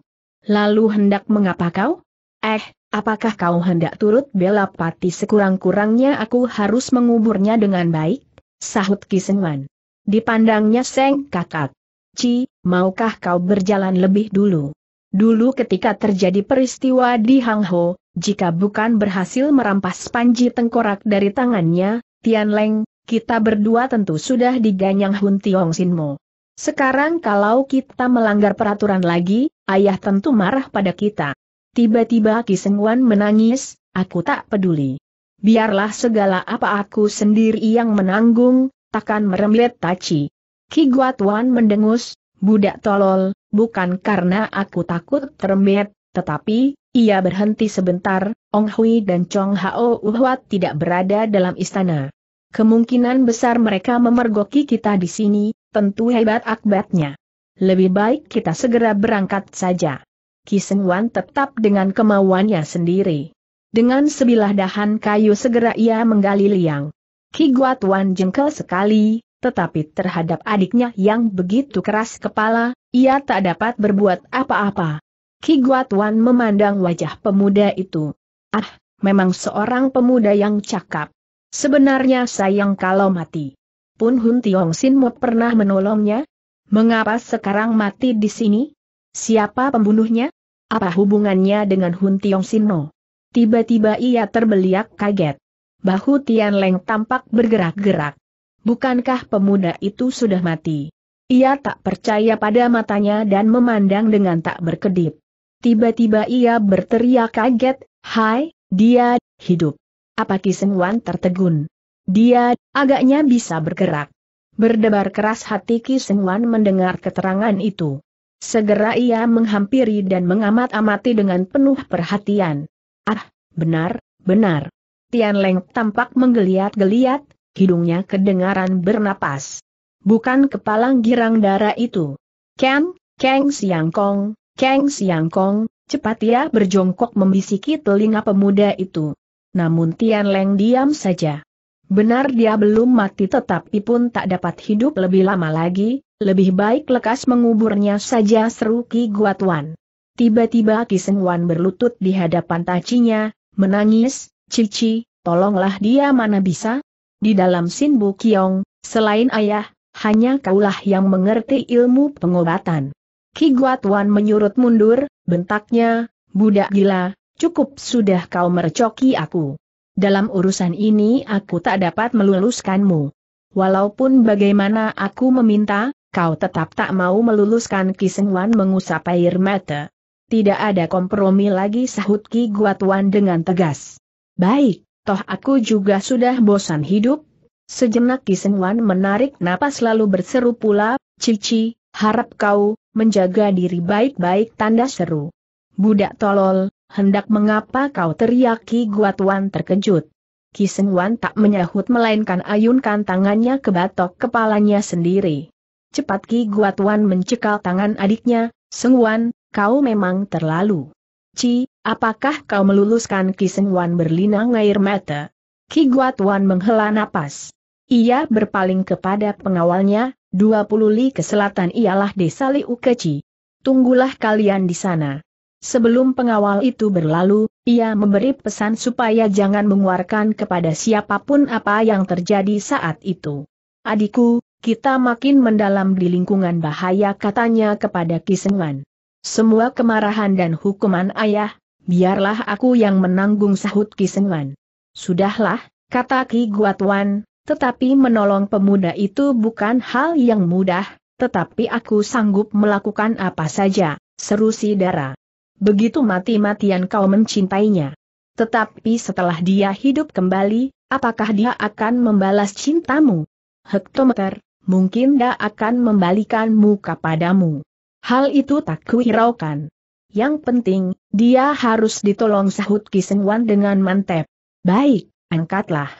Lalu hendak mengapa kau? Eh, apakah kau hendak turut bela pati sekurang-kurangnya aku harus menguburnya dengan baik? sahut Seng Wan. Dipandangnya Seng Kakak. Ci, maukah kau berjalan lebih dulu? Dulu ketika terjadi peristiwa di Hang Ho, jika bukan berhasil merampas panji tengkorak dari tangannya, Tian Leng, kita berdua tentu sudah diganyang Hun Tiong Sinmo. Sekarang kalau kita melanggar peraturan lagi, ayah tentu marah pada kita. Tiba-tiba Seng Wan menangis, aku tak peduli biarlah segala apa aku sendiri yang menanggung, takkan merembet taci. Ki Guatuan mendengus, budak tolol, bukan karena aku takut terembet, tetapi, ia berhenti sebentar, Ong Hui dan Chong Hao Uhwat tidak berada dalam istana. Kemungkinan besar mereka memergoki kita di sini, tentu hebat akbatnya. Lebih baik kita segera berangkat saja. Ki Seng Wan tetap dengan kemauannya sendiri. Dengan sebilah dahan kayu segera ia menggali liang. Ki Gua Tuan jengkel sekali, tetapi terhadap adiknya yang begitu keras kepala, ia tak dapat berbuat apa-apa. Ki Gua Tuan memandang wajah pemuda itu. Ah, memang seorang pemuda yang cakap. Sebenarnya sayang kalau mati. Pun Hun Tiong Sin Mo pernah menolongnya? Mengapa sekarang mati di sini? Siapa pembunuhnya? Apa hubungannya dengan Hun Tiong Sin Mo? Tiba-tiba ia terbeliak kaget. Bahu Tian Leng tampak bergerak-gerak. Bukankah pemuda itu sudah mati? Ia tak percaya pada matanya dan memandang dengan tak berkedip. Tiba-tiba ia berteriak kaget, Hai, dia, hidup. Apa Kiseng Wan tertegun? Dia, agaknya bisa bergerak. Berdebar keras hati Kiseng Wan mendengar keterangan itu. Segera ia menghampiri dan mengamat-amati dengan penuh perhatian. Ah, benar, benar. Tian Leng tampak menggeliat-geliat, hidungnya kedengaran bernapas. Bukan kepalang girang darah itu. Ken, Kang Kong, Kang Kong, cepat ia berjongkok membisiki telinga pemuda itu. Namun Tian Leng diam saja. Benar dia belum mati tetapi pun tak dapat hidup lebih lama lagi, lebih baik lekas menguburnya saja seru Ki Guatuan. Tiba-tiba Wan berlutut di hadapan tacinya, menangis, Cici, tolonglah dia mana bisa? Di dalam Sin Bu Kiong, selain ayah, hanya kaulah yang mengerti ilmu pengobatan. Ki Guatuan menyurut mundur, bentaknya, budak gila, cukup sudah kau mercoki aku. Dalam urusan ini aku tak dapat meluluskanmu. Walaupun bagaimana aku meminta, kau tetap tak mau meluluskan Wan mengusap air mata. Tidak ada kompromi lagi sahut Ki Guatuan dengan tegas. Baik, toh aku juga sudah bosan hidup. Sejenak Ki Wan menarik napas lalu berseru pula, Cici, harap kau, menjaga diri baik-baik tanda seru. Budak tolol, hendak mengapa kau teriak Ki Guatuan terkejut. Ki Wan tak menyahut melainkan ayunkan tangannya ke batok kepalanya sendiri. Cepat Ki Guatuan mencekal tangan adiknya, Wan kau memang terlalu. Ci, apakah kau meluluskan Kiseng Wan berlinang air mata? Ki Guat menghela napas. Ia berpaling kepada pengawalnya, 20 li ke selatan ialah desa Liu Keci. Tunggulah kalian di sana. Sebelum pengawal itu berlalu, ia memberi pesan supaya jangan mengeluarkan kepada siapapun apa yang terjadi saat itu. Adikku, kita makin mendalam di lingkungan bahaya katanya kepada Kisengan. Semua kemarahan dan hukuman ayah, biarlah aku yang menanggung sahut Ki Sengwan. Sudahlah, kata Ki Guatuan, tetapi menolong pemuda itu bukan hal yang mudah, tetapi aku sanggup melakukan apa saja, seru si Dara. Begitu mati-matian kau mencintainya. Tetapi setelah dia hidup kembali, apakah dia akan membalas cintamu? Hektometer, mungkin dia akan membalikan muka padamu. Hal itu tak kuhiraukan. Yang penting, dia harus ditolong sahut Wan dengan mantep. Baik, angkatlah.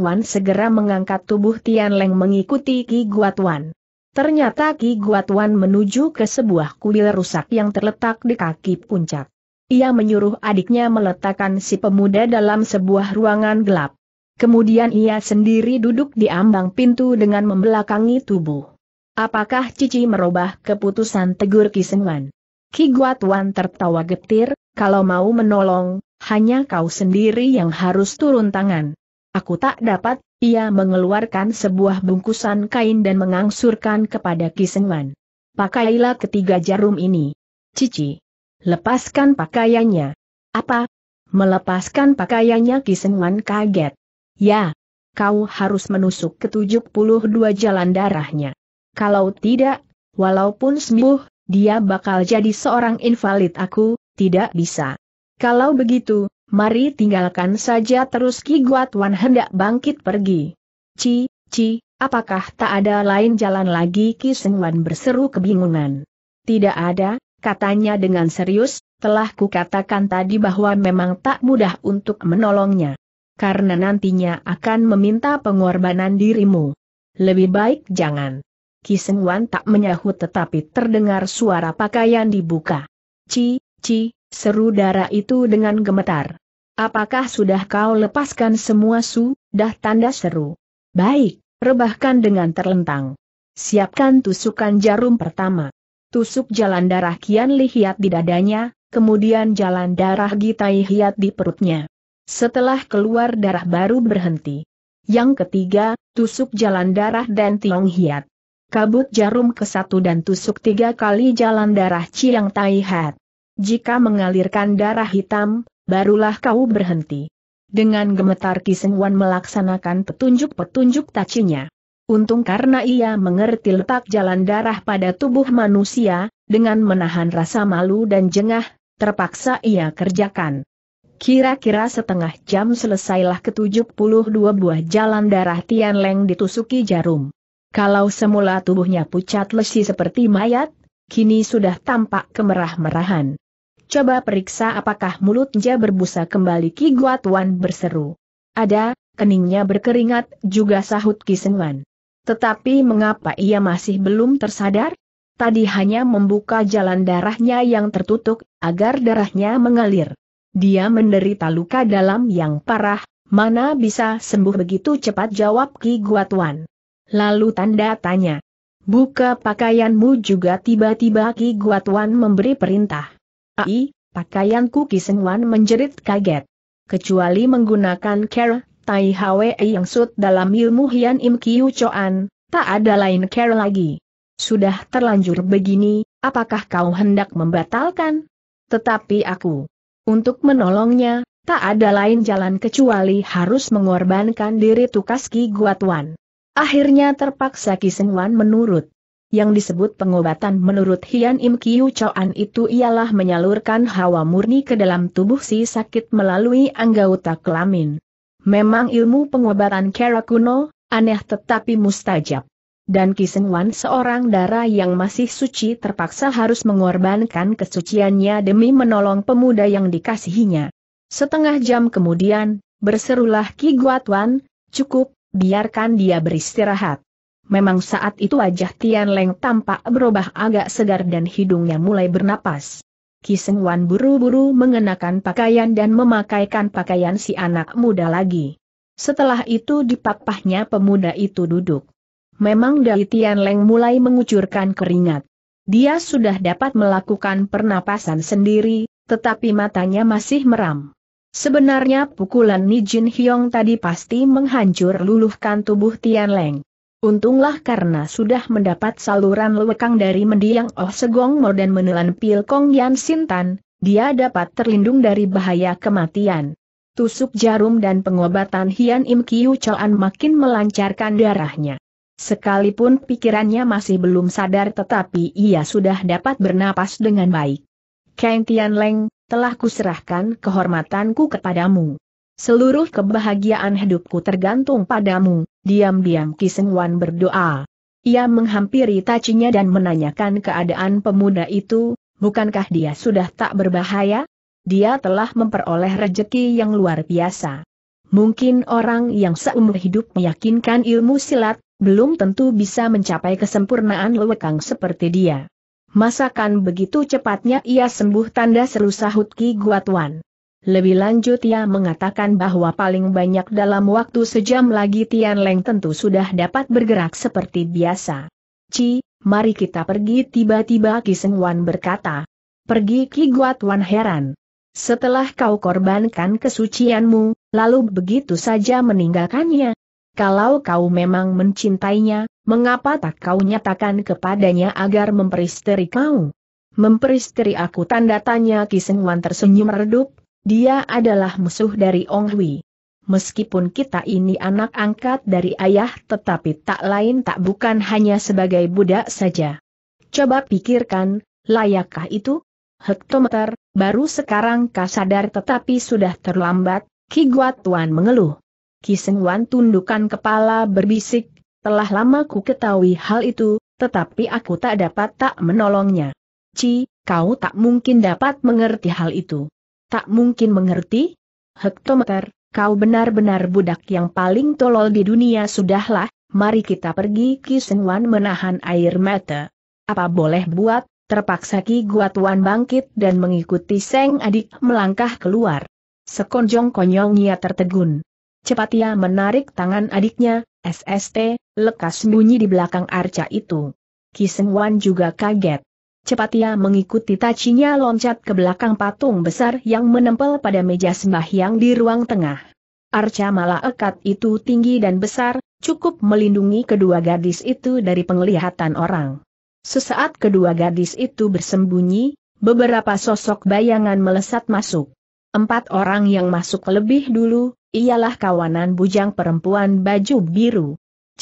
Wan segera mengangkat tubuh Tian Leng mengikuti Ki Guat Wan. Ternyata Ki Guat Wan menuju ke sebuah kuil rusak yang terletak di kaki puncak. Ia menyuruh adiknya meletakkan si pemuda dalam sebuah ruangan gelap. Kemudian ia sendiri duduk di ambang pintu dengan membelakangi tubuh. Apakah Cici merubah keputusan tegur Kisenwan? Ki Guatuan tertawa getir, kalau mau menolong, hanya kau sendiri yang harus turun tangan. Aku tak dapat, ia mengeluarkan sebuah bungkusan kain dan mengangsurkan kepada Kisenwan. Pakailah ketiga jarum ini. Cici. Lepaskan pakaiannya. Apa? Melepaskan pakaiannya Kisenwan kaget. Ya. Kau harus menusuk ke 72 jalan darahnya. Kalau tidak, walaupun sembuh, dia bakal jadi seorang invalid aku, tidak bisa. Kalau begitu, mari tinggalkan saja terus Ki wan hendak bangkit pergi. Ci, ci, apakah tak ada lain jalan lagi Ki Sengwan berseru kebingungan. Tidak ada, katanya dengan serius, telah kukatakan tadi bahwa memang tak mudah untuk menolongnya. Karena nantinya akan meminta pengorbanan dirimu. Lebih baik jangan. Wan tak menyahut tetapi terdengar suara pakaian dibuka. Ci, ci, seru darah itu dengan gemetar. Apakah sudah kau lepaskan semua su, dah tanda seru? Baik, rebahkan dengan terlentang. Siapkan tusukan jarum pertama. Tusuk jalan darah kian lihat di dadanya, kemudian jalan darah gitai hiat di perutnya. Setelah keluar darah baru berhenti. Yang ketiga, tusuk jalan darah dan tiong hiat kabut jarum ke satu dan tusuk tiga kali jalan darah Ciang Tai Hat. Jika mengalirkan darah hitam, barulah kau berhenti. Dengan gemetar Wan melaksanakan petunjuk-petunjuk tacinya. Untung karena ia mengerti letak jalan darah pada tubuh manusia, dengan menahan rasa malu dan jengah, terpaksa ia kerjakan. Kira-kira setengah jam selesailah puluh dua buah jalan darah Tian Leng ditusuki jarum. Kalau semula tubuhnya pucat lesi seperti mayat, kini sudah tampak kemerah-merahan. Coba periksa apakah mulutnya berbusa kembali Ki Guatuan berseru. Ada, keningnya berkeringat, juga sahut Ki Senwan. Tetapi mengapa ia masih belum tersadar? Tadi hanya membuka jalan darahnya yang tertutup, agar darahnya mengalir. Dia menderita luka dalam yang parah, mana bisa sembuh begitu cepat jawab Ki Guatuan. Lalu tanda tanya. Buka pakaianmu juga tiba-tiba Ki Guatuan memberi perintah. Ai, pakaianku Ki Senwan menjerit kaget. Kecuali menggunakan Kera, Tai Hwe yang sud dalam ilmu Hian Im Kiu Choan, tak ada lain Kera lagi. Sudah terlanjur begini, apakah kau hendak membatalkan? Tetapi aku, untuk menolongnya, tak ada lain jalan kecuali harus mengorbankan diri Tukas Ki Guatuan. Akhirnya terpaksa Kisenwan menurut. Yang disebut pengobatan menurut Hian Im Kiu Choan itu ialah menyalurkan hawa murni ke dalam tubuh si sakit melalui anggota kelamin. Memang ilmu pengobatan kera kuno, aneh tetapi mustajab. Dan Wan seorang darah yang masih suci terpaksa harus mengorbankan kesuciannya demi menolong pemuda yang dikasihinya. Setengah jam kemudian, berserulah Ki Guatuan, cukup, biarkan dia beristirahat. Memang saat itu wajah Tian Leng tampak berubah agak segar dan hidungnya mulai bernapas. Kiseng Wan buru-buru mengenakan pakaian dan memakaikan pakaian si anak muda lagi. Setelah itu dipapahnya pemuda itu duduk. Memang dari Tian Leng mulai mengucurkan keringat. Dia sudah dapat melakukan pernapasan sendiri, tetapi matanya masih meram. Sebenarnya pukulan Nijin Hyong tadi pasti menghancur luluhkan tubuh Tian Leng. Untunglah karena sudah mendapat saluran lekang dari mendiang Oh Segong Mo dan menelan pil Kong Yan Sintan, dia dapat terlindung dari bahaya kematian. Tusuk jarum dan pengobatan Hian Im Kiu Choan makin melancarkan darahnya. Sekalipun pikirannya masih belum sadar tetapi ia sudah dapat bernapas dengan baik. Kang Tian Leng, telah kuserahkan kehormatanku kepadamu. Seluruh kebahagiaan hidupku tergantung padamu, diam-diam Kisengwan berdoa. Ia menghampiri tacinya dan menanyakan keadaan pemuda itu, bukankah dia sudah tak berbahaya? Dia telah memperoleh rejeki yang luar biasa. Mungkin orang yang seumur hidup meyakinkan ilmu silat, belum tentu bisa mencapai kesempurnaan lewekang seperti dia. Masakan begitu cepatnya ia sembuh tanda seru sahut Ki Guatuan. Lebih lanjut ia mengatakan bahwa paling banyak dalam waktu sejam lagi Tian Leng tentu sudah dapat bergerak seperti biasa. Ci, mari kita pergi tiba-tiba Ki Seng Wan berkata. Pergi Ki Guatuan heran. Setelah kau korbankan kesucianmu, lalu begitu saja meninggalkannya, kalau kau memang mencintainya, mengapa tak kau nyatakan kepadanya agar memperisteri kau? Memperisteri aku tanda tanya Wan tersenyum redup, dia adalah musuh dari Ong Hui. Meskipun kita ini anak angkat dari ayah tetapi tak lain tak bukan hanya sebagai budak saja. Coba pikirkan, layakkah itu? Hektometer, baru sekarang kasadar tetapi sudah terlambat, Ki Guat Tuan mengeluh. Wan tundukan kepala berbisik, telah lama ku ketahui hal itu, tetapi aku tak dapat tak menolongnya. Ci, kau tak mungkin dapat mengerti hal itu. Tak mungkin mengerti? Hektometer, kau benar-benar budak yang paling tolol di dunia sudahlah, mari kita pergi Wan menahan air mata. Apa boleh buat, terpaksa Ki Guatuan bangkit dan mengikuti Seng adik melangkah keluar. Sekonjong konyolnya tertegun. Cepat ia menarik tangan adiknya, SST, lekas sembunyi di belakang arca itu. Kisemwan juga kaget. Cepat ia mengikuti tacinya loncat ke belakang patung besar yang menempel pada meja sembahyang di ruang tengah. Arca malah ekat itu tinggi dan besar, cukup melindungi kedua gadis itu dari penglihatan orang. Sesaat kedua gadis itu bersembunyi, beberapa sosok bayangan melesat masuk. Empat orang yang masuk lebih dulu, ialah kawanan bujang perempuan baju biru.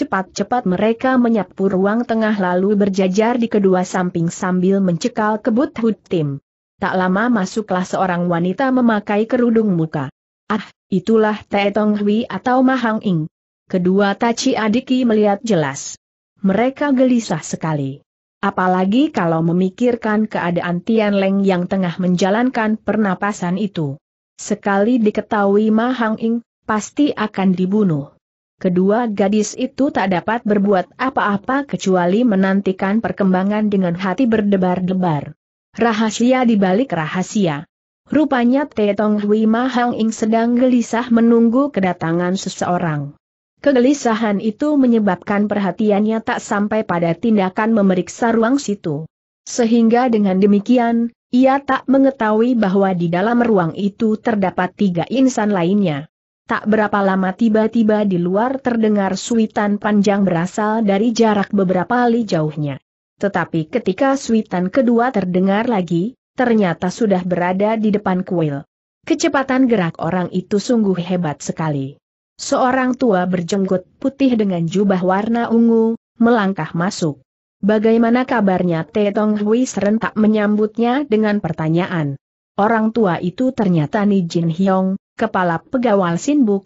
Cepat-cepat mereka menyapu ruang tengah lalu berjajar di kedua samping sambil mencekal kebut hutim. Tak lama masuklah seorang wanita memakai kerudung muka. Ah, itulah Tong Hui atau Mahang Ing. Kedua Taci Adiki melihat jelas. Mereka gelisah sekali. Apalagi kalau memikirkan keadaan Tian Leng yang tengah menjalankan pernapasan itu. Sekali diketahui Ma Hang Ing, pasti akan dibunuh. Kedua gadis itu tak dapat berbuat apa-apa kecuali menantikan perkembangan dengan hati berdebar-debar. Rahasia dibalik rahasia. Rupanya Tetong Hui Ma Hang Ing sedang gelisah menunggu kedatangan seseorang. Kegelisahan itu menyebabkan perhatiannya tak sampai pada tindakan memeriksa ruang situ. Sehingga dengan demikian, ia tak mengetahui bahwa di dalam ruang itu terdapat tiga insan lainnya. Tak berapa lama tiba-tiba di luar terdengar suitan panjang berasal dari jarak beberapa li jauhnya. Tetapi ketika suitan kedua terdengar lagi, ternyata sudah berada di depan kuil. Kecepatan gerak orang itu sungguh hebat sekali. Seorang tua berjenggot putih dengan jubah warna ungu, melangkah masuk. Bagaimana kabarnya Tetong Hui serentak menyambutnya dengan pertanyaan. Orang tua itu ternyata Ni Jin Hyong, kepala pegawal Sin Bu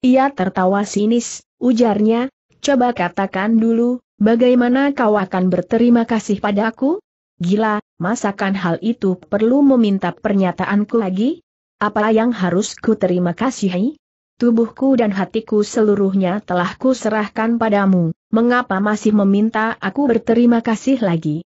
Ia tertawa sinis, ujarnya, coba katakan dulu, bagaimana kau akan berterima kasih padaku? Gila, masakan hal itu perlu meminta pernyataanku lagi? Apa yang harus ku terima kasih? tubuhku dan hatiku seluruhnya telah kuserahkan padamu, mengapa masih meminta aku berterima kasih lagi?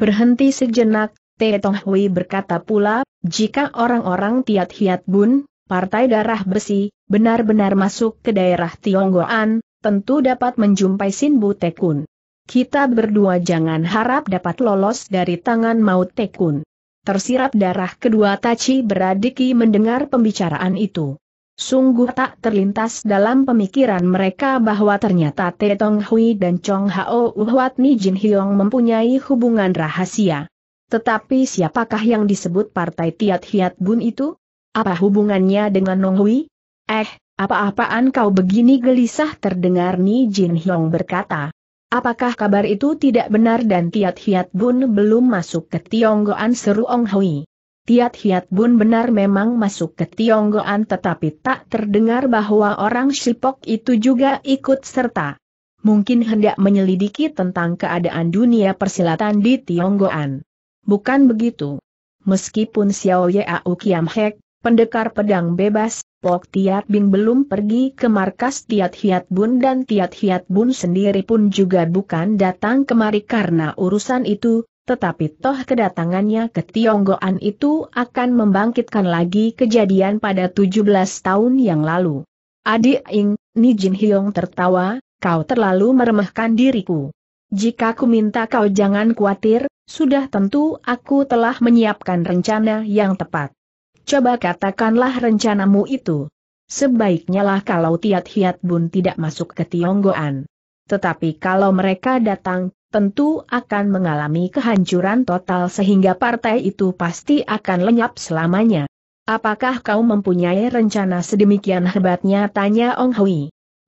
Berhenti sejenak, Te Tong Hui berkata pula, jika orang-orang Tiat Hiat Bun, Partai Darah Besi, benar-benar masuk ke daerah Tionggoan, tentu dapat menjumpai Sin Bu Tekun. Kita berdua jangan harap dapat lolos dari tangan maut Tekun. Tersirap darah kedua Taci beradiki mendengar pembicaraan itu. Sungguh tak terlintas dalam pemikiran mereka bahwa ternyata Te Tong Hui dan Chong Hao Uhwat Ni Jin Hyong mempunyai hubungan rahasia. Tetapi siapakah yang disebut Partai Tiat Hiat Bun itu? Apa hubungannya dengan Nong Hui? Eh, apa-apaan kau begini gelisah terdengar Ni Jin Hyong berkata. Apakah kabar itu tidak benar dan Tiat Hiat Bun belum masuk ke Tionggoan seru Ong Hui? Tiat Hiat Bun benar memang masuk ke Tionggoan tetapi tak terdengar bahwa orang Sipok itu juga ikut serta. Mungkin hendak menyelidiki tentang keadaan dunia persilatan di Tionggoan. Bukan begitu. Meskipun Xiao Yau Kiam Hek, pendekar pedang bebas, Pok Tiat Bing belum pergi ke markas Tiat Hiat Bun dan Tiat Hiat Bun sendiri pun juga bukan datang kemari karena urusan itu, tetapi toh kedatangannya ke Tionggoan itu akan membangkitkan lagi kejadian pada 17 tahun yang lalu. Adik Ing, Nijin Hyong tertawa, kau terlalu meremehkan diriku. Jika ku minta kau jangan khawatir, sudah tentu aku telah menyiapkan rencana yang tepat. Coba katakanlah rencanamu itu. Sebaiknya lah kalau Tiat Hiat Bun tidak masuk ke Tionggoan. Tetapi kalau mereka datang, tentu akan mengalami kehancuran total sehingga partai itu pasti akan lenyap selamanya. Apakah kau mempunyai rencana sedemikian hebatnya? Tanya Ong Hui.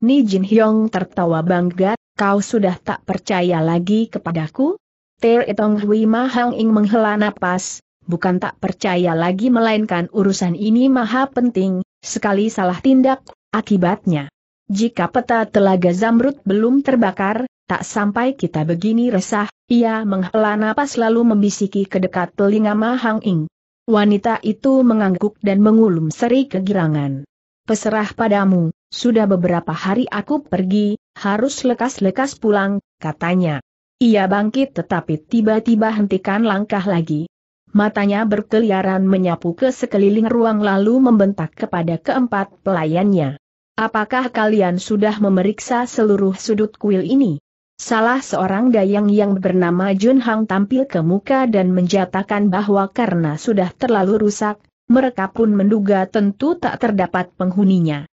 Ni Jin Hyong tertawa bangga, kau sudah tak percaya lagi kepadaku? Ter Ong Hui Mahang Ing menghela napas, bukan tak percaya lagi melainkan urusan ini maha penting, sekali salah tindak, akibatnya. Jika peta telaga Zamrud belum terbakar, Tak sampai kita begini resah, ia menghela napas lalu membisiki ke dekat telinga Mahang Ing. Wanita itu mengangguk dan mengulum seri kegirangan. Peserah padamu, sudah beberapa hari aku pergi, harus lekas-lekas pulang, katanya. Ia bangkit tetapi tiba-tiba hentikan langkah lagi. Matanya berkeliaran menyapu ke sekeliling ruang lalu membentak kepada keempat pelayannya. Apakah kalian sudah memeriksa seluruh sudut kuil ini? Salah seorang dayang yang bernama Jun Hang tampil ke muka dan menjatakan bahwa karena sudah terlalu rusak, mereka pun menduga tentu tak terdapat penghuninya.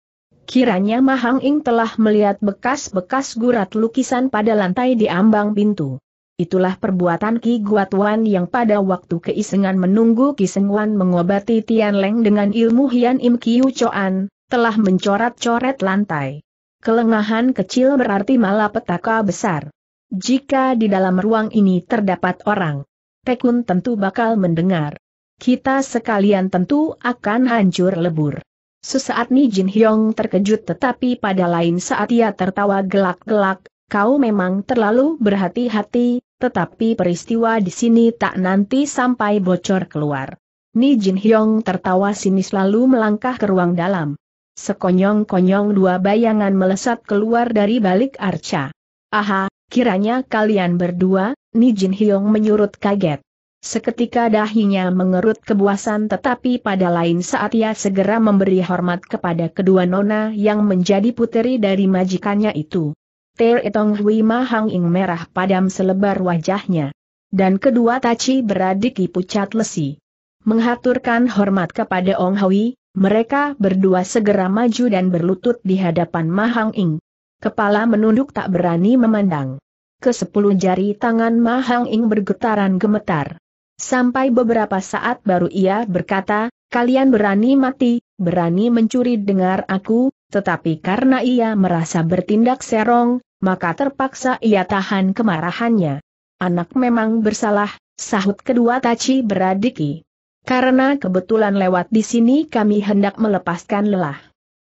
Kiranya Mahang Ing telah melihat bekas-bekas gurat lukisan pada lantai di ambang pintu. Itulah perbuatan Ki Guatuan yang pada waktu keisengan menunggu Ki Sengwan mengobati Tian Leng dengan ilmu Hian Im Kiu Choan, telah mencoret-coret lantai. Kelengahan kecil berarti malapetaka besar. Jika di dalam ruang ini terdapat orang, Tekun tentu bakal mendengar. Kita sekalian tentu akan hancur lebur. Sesaat Ni Jin Hyong terkejut tetapi pada lain saat ia tertawa gelak-gelak, kau memang terlalu berhati-hati, tetapi peristiwa di sini tak nanti sampai bocor keluar. Ni Jin Hyong tertawa sinis lalu melangkah ke ruang dalam. Sekonyong-konyong dua bayangan melesat keluar dari balik arca. Aha, kiranya kalian berdua, Nijin Hyong menyurut kaget. Seketika dahinya mengerut kebuasan tetapi pada lain saat ia segera memberi hormat kepada kedua nona yang menjadi puteri dari majikannya itu. Ter Etong Hui Mahang Ing merah padam selebar wajahnya. Dan kedua taci beradik pucat lesi. Menghaturkan hormat kepada Ong Hui, mereka berdua segera maju dan berlutut di hadapan Mahang Ing. Kepala menunduk tak berani memandang. Kesepuluh jari tangan Mahang Ing bergetaran gemetar. Sampai beberapa saat baru ia berkata, kalian berani mati, berani mencuri dengar aku, tetapi karena ia merasa bertindak serong, maka terpaksa ia tahan kemarahannya. Anak memang bersalah, sahut kedua Taci beradiki. Karena kebetulan lewat di sini kami hendak melepaskan lelah.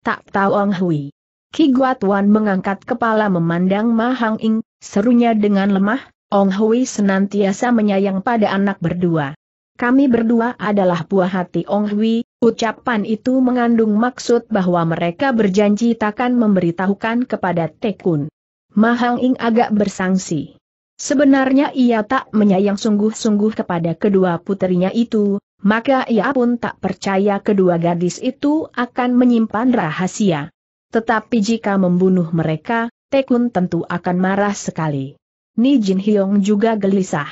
Tak tahu Ong Hui. Ki Guatuan mengangkat kepala memandang Ma Hang Ing, serunya dengan lemah, Ong Hui senantiasa menyayang pada anak berdua. Kami berdua adalah buah hati Ong Hui, ucapan itu mengandung maksud bahwa mereka berjanji takkan memberitahukan kepada Tekun. Ma Hang Ing agak bersangsi. Sebenarnya ia tak menyayang sungguh-sungguh kepada kedua putrinya itu, maka ia pun tak percaya kedua gadis itu akan menyimpan rahasia. Tetapi jika membunuh mereka, Tekun tentu akan marah sekali. Ni Jin Hyong juga gelisah.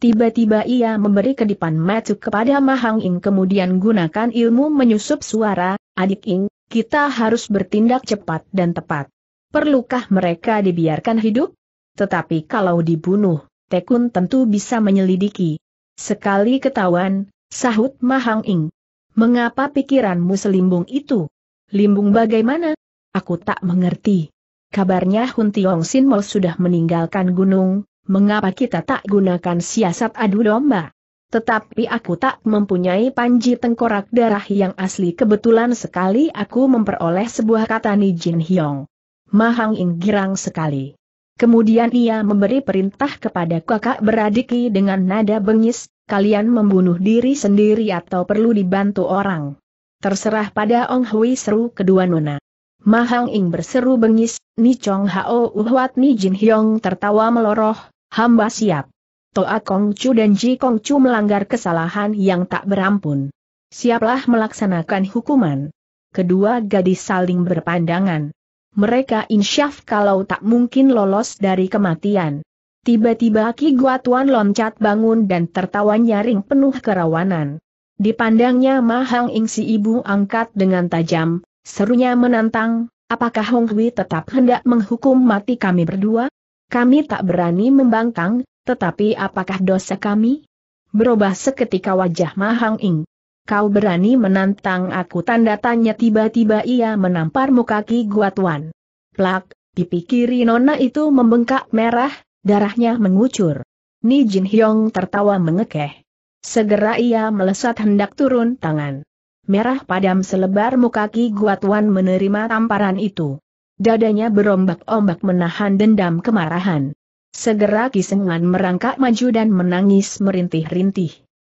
Tiba-tiba ia memberi kedipan matu kepada Mahang Ing kemudian gunakan ilmu menyusup suara, adik Ing, kita harus bertindak cepat dan tepat. Perlukah mereka dibiarkan hidup? Tetapi kalau dibunuh, Tekun tentu bisa menyelidiki. Sekali ketahuan, Sahut Mahang Ing. Mengapa pikiranmu selimbung itu? Limbung bagaimana? Aku tak mengerti. Kabarnya Hun Tiong Sin Mo sudah meninggalkan gunung, mengapa kita tak gunakan siasat adu domba? Tetapi aku tak mempunyai panji tengkorak darah yang asli kebetulan sekali aku memperoleh sebuah kata Ni Jin Hyong. Mahang Ing girang sekali. Kemudian ia memberi perintah kepada kakak beradiki dengan nada bengis, kalian membunuh diri sendiri atau perlu dibantu orang. Terserah pada Ong Hui seru kedua nona. Mahang Ing berseru bengis, Ni Chong Hao Uhwat Ni Jin Hyong tertawa meloroh, hamba siap. Toa Kong Chu dan Ji Kong Chu melanggar kesalahan yang tak berampun. Siaplah melaksanakan hukuman. Kedua gadis saling berpandangan. Mereka insyaf kalau tak mungkin lolos dari kematian. Tiba-tiba Ki Guatuan loncat bangun dan tertawa nyaring penuh kerawanan. Dipandangnya Mahang Ing si ibu angkat dengan tajam, serunya menantang, apakah Hong Hui tetap hendak menghukum mati kami berdua? Kami tak berani membangkang, tetapi apakah dosa kami? Berubah seketika wajah Mahang Ing. Kau berani menantang aku tanda tanya tiba-tiba ia menampar muka Ki Guatuan. Plak, pipi kiri nona itu membengkak merah, Darahnya mengucur. Ni Jin Hyong tertawa mengekeh. Segera ia melesat hendak turun tangan. Merah padam selebar muka Ki Guatuan menerima tamparan itu. Dadanya berombak-ombak menahan dendam kemarahan. Segera Ki Wan merangkak maju dan menangis merintih-rintih.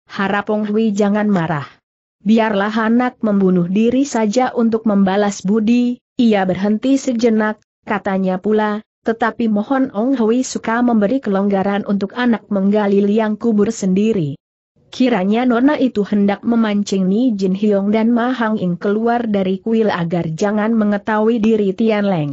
Harapong Hui jangan marah. Biarlah anak membunuh diri saja untuk membalas budi, ia berhenti sejenak, katanya pula, tetapi Mohon Ong Hui suka memberi kelonggaran untuk anak menggali liang kubur sendiri. Kiranya Nona itu hendak memancing Ni Jin Hyong dan Ma Hang Ing keluar dari kuil agar jangan mengetahui diri Tian Leng.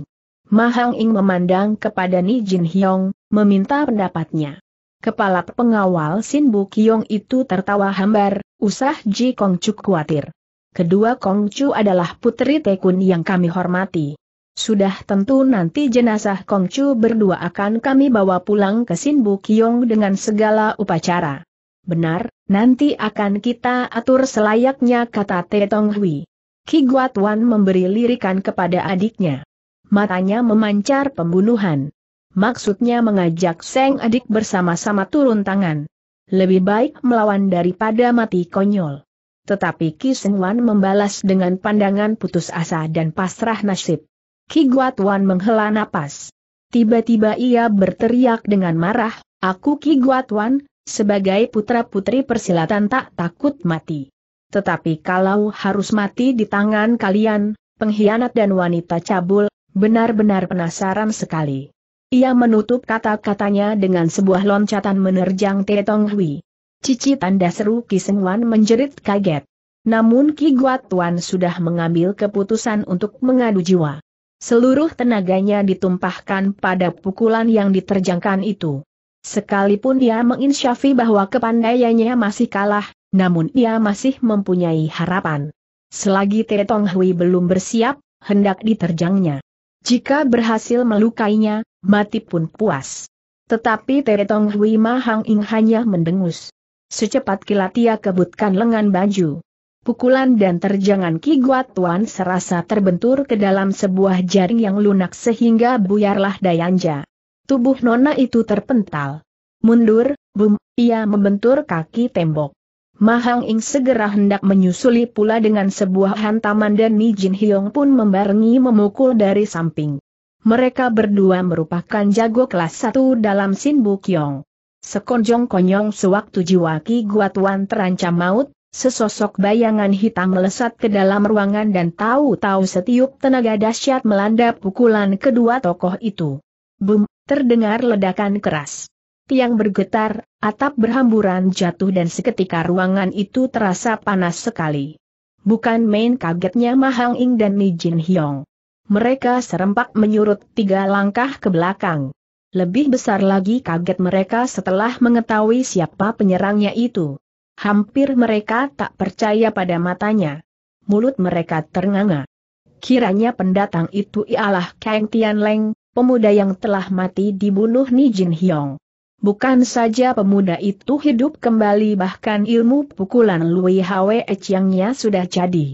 Ma Hang Ing memandang kepada Ni Jin Hyong, meminta pendapatnya. Kepala pengawal Sin Bu Kiong itu tertawa hambar, usah Ji Kong Chu khawatir. Kedua Kong Chu adalah putri tekun yang kami hormati. Sudah tentu nanti jenazah Kongcu berdua akan kami bawa pulang ke Sinbu Kiong dengan segala upacara. Benar, nanti akan kita atur selayaknya kata Tetong Hui. Ki Guatuan memberi lirikan kepada adiknya. Matanya memancar pembunuhan. Maksudnya mengajak Seng adik bersama-sama turun tangan. Lebih baik melawan daripada mati konyol. Tetapi Ki Seng Wan membalas dengan pandangan putus asa dan pasrah nasib. Ki Guatuan menghela napas. Tiba-tiba ia berteriak dengan marah, aku Ki Guatuan, sebagai putra-putri persilatan tak takut mati. Tetapi kalau harus mati di tangan kalian, pengkhianat dan wanita cabul, benar-benar penasaran sekali. Ia menutup kata-katanya dengan sebuah loncatan menerjang Tetong Hui. Cici tanda seru Ki Wan menjerit kaget. Namun Ki Guat Wan sudah mengambil keputusan untuk mengadu jiwa. Seluruh tenaganya ditumpahkan pada pukulan yang diterjangkan itu. Sekalipun dia menginsyafi bahwa kepandaiannya masih kalah, namun ia masih mempunyai harapan. Selagi Tetong Hui belum bersiap, hendak diterjangnya. Jika berhasil melukainya, mati pun puas. Tetapi Tetong Hui Mahang Ing hanya mendengus. Secepat kilat ia kebutkan lengan baju pukulan dan terjangan Ki Guatuan serasa terbentur ke dalam sebuah jaring yang lunak sehingga buyarlah Dayanja. Tubuh Nona itu terpental. Mundur, bum, ia membentur kaki tembok. Mahang Ing segera hendak menyusuli pula dengan sebuah hantaman dan Ni Jin Hyong pun membarengi memukul dari samping. Mereka berdua merupakan jago kelas satu dalam Sin Yong. Sekonjong konyong sewaktu jiwa Ki Guatuan terancam maut, Sesosok bayangan hitam melesat ke dalam ruangan dan tahu-tahu setiup tenaga dahsyat melanda pukulan kedua tokoh itu. Bum, terdengar ledakan keras. Tiang bergetar, atap berhamburan jatuh dan seketika ruangan itu terasa panas sekali. Bukan main kagetnya Mahang Ing dan Ni Jin Hyong. Mereka serempak menyurut tiga langkah ke belakang. Lebih besar lagi kaget mereka setelah mengetahui siapa penyerangnya itu. Hampir mereka tak percaya pada matanya. Mulut mereka ternganga. Kiranya pendatang itu ialah Kang Leng, pemuda yang telah mati dibunuh Ni Jin Hyong. Bukan saja pemuda itu hidup kembali bahkan ilmu pukulan Lui Hwe Chiangnya sudah jadi.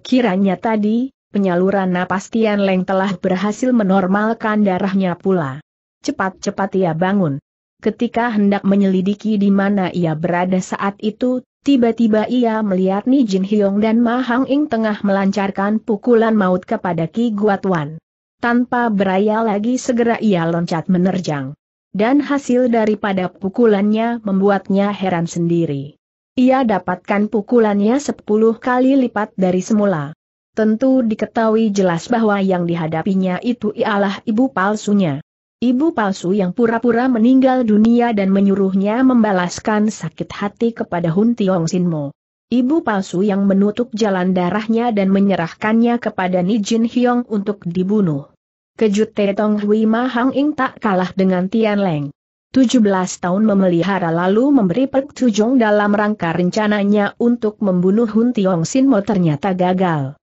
Kiranya tadi, penyaluran napas Leng telah berhasil menormalkan darahnya pula. Cepat-cepat ia bangun ketika hendak menyelidiki di mana ia berada saat itu, tiba-tiba ia melihat Ni Jin Hyong dan Ma Hang Ing tengah melancarkan pukulan maut kepada Ki Wan. Tanpa beraya lagi segera ia loncat menerjang. Dan hasil daripada pukulannya membuatnya heran sendiri. Ia dapatkan pukulannya sepuluh kali lipat dari semula. Tentu diketahui jelas bahwa yang dihadapinya itu ialah ibu palsunya. Ibu palsu yang pura-pura meninggal dunia dan menyuruhnya membalaskan sakit hati kepada Hun Tiong Mo. Ibu palsu yang menutup jalan darahnya dan menyerahkannya kepada Nijin Hyong untuk dibunuh. Kejut Tong Hui Ma Hang Ing tak kalah dengan Tian Leng. 17 tahun memelihara lalu memberi pertujung dalam rangka rencananya untuk membunuh Hun Tiong Mo ternyata gagal.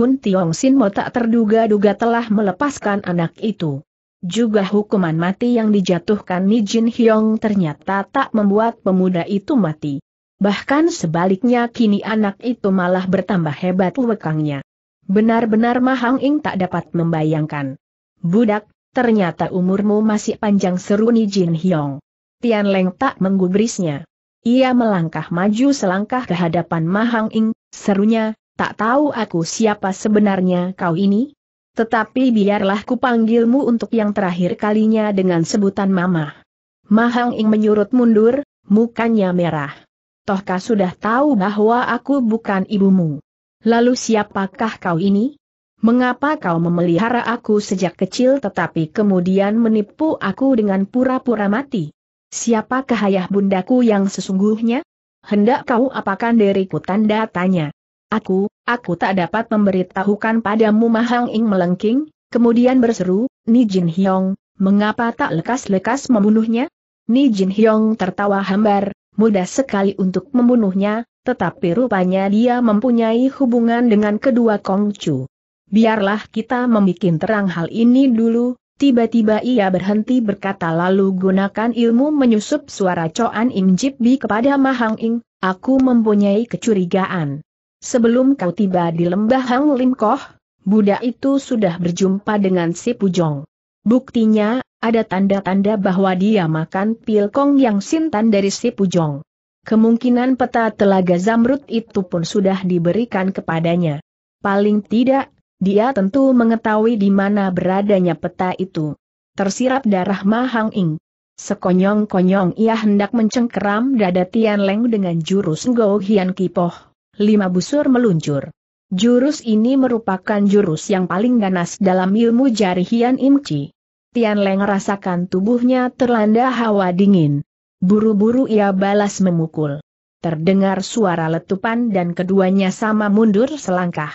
Hun Tiong Mo tak terduga-duga telah melepaskan anak itu. Juga hukuman mati yang dijatuhkan Ni Jin Hyong ternyata tak membuat pemuda itu mati. Bahkan sebaliknya kini anak itu malah bertambah hebat lekangnya. Benar-benar Mahang Ing tak dapat membayangkan. Budak, ternyata umurmu masih panjang seru Ni Jin Hyong. Tian Leng tak menggubrisnya. Ia melangkah maju selangkah ke hadapan Mahang Ing, serunya, tak tahu aku siapa sebenarnya kau ini? Tetapi biarlah kupanggilmu untuk yang terakhir kalinya dengan sebutan Mama. Mahang Ing menyurut mundur, mukanya merah. Tohkah sudah tahu bahwa aku bukan ibumu? Lalu siapakah kau ini? Mengapa kau memelihara aku sejak kecil tetapi kemudian menipu aku dengan pura-pura mati? Siapakah ayah bundaku yang sesungguhnya? Hendak kau apakan diriku tanda tanya. Aku, aku tak dapat memberitahukan padamu Mahang Ing melengking, kemudian berseru, Ni Jin Hyong, mengapa tak lekas-lekas membunuhnya? Ni Jin Hyong tertawa hambar, mudah sekali untuk membunuhnya, tetapi rupanya dia mempunyai hubungan dengan kedua Kong Chu. Biarlah kita membuat terang hal ini dulu, tiba-tiba ia berhenti berkata lalu gunakan ilmu menyusup suara Coan Im Jip Bi kepada Mahang Ing, aku mempunyai kecurigaan. Sebelum kau tiba di lembah Hang Lim Koh, budak itu sudah berjumpa dengan si Pujong. Buktinya, ada tanda-tanda bahwa dia makan pil kong yang sintan dari si Pujong. Kemungkinan peta telaga Zamrud itu pun sudah diberikan kepadanya. Paling tidak, dia tentu mengetahui di mana beradanya peta itu. Tersirap darah Mahang Ing. Sekonyong-konyong ia hendak mencengkeram dada Tian Leng dengan jurus Ngo Hian Kipoh lima busur meluncur. Jurus ini merupakan jurus yang paling ganas dalam ilmu jarihian imci. Tian Leng rasakan tubuhnya terlanda hawa dingin. Buru-buru ia balas memukul. Terdengar suara letupan dan keduanya sama mundur selangkah.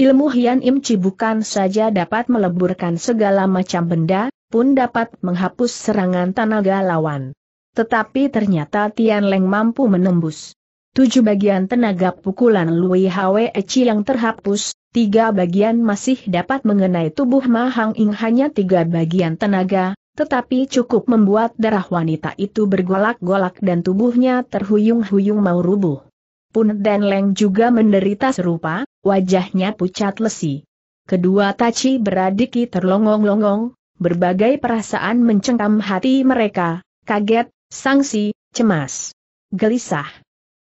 Ilmu Hian Imci bukan saja dapat meleburkan segala macam benda, pun dapat menghapus serangan tenaga lawan. Tetapi ternyata Tian Leng mampu menembus tujuh bagian tenaga pukulan Lui Hwe Eci yang terhapus, tiga bagian masih dapat mengenai tubuh Mahang Hang Ing hanya tiga bagian tenaga, tetapi cukup membuat darah wanita itu bergolak-golak dan tubuhnya terhuyung-huyung mau rubuh. Pun dan Leng juga menderita serupa, wajahnya pucat lesi. Kedua Taci beradiki terlongong-longong, berbagai perasaan mencengkam hati mereka, kaget, sangsi, cemas, gelisah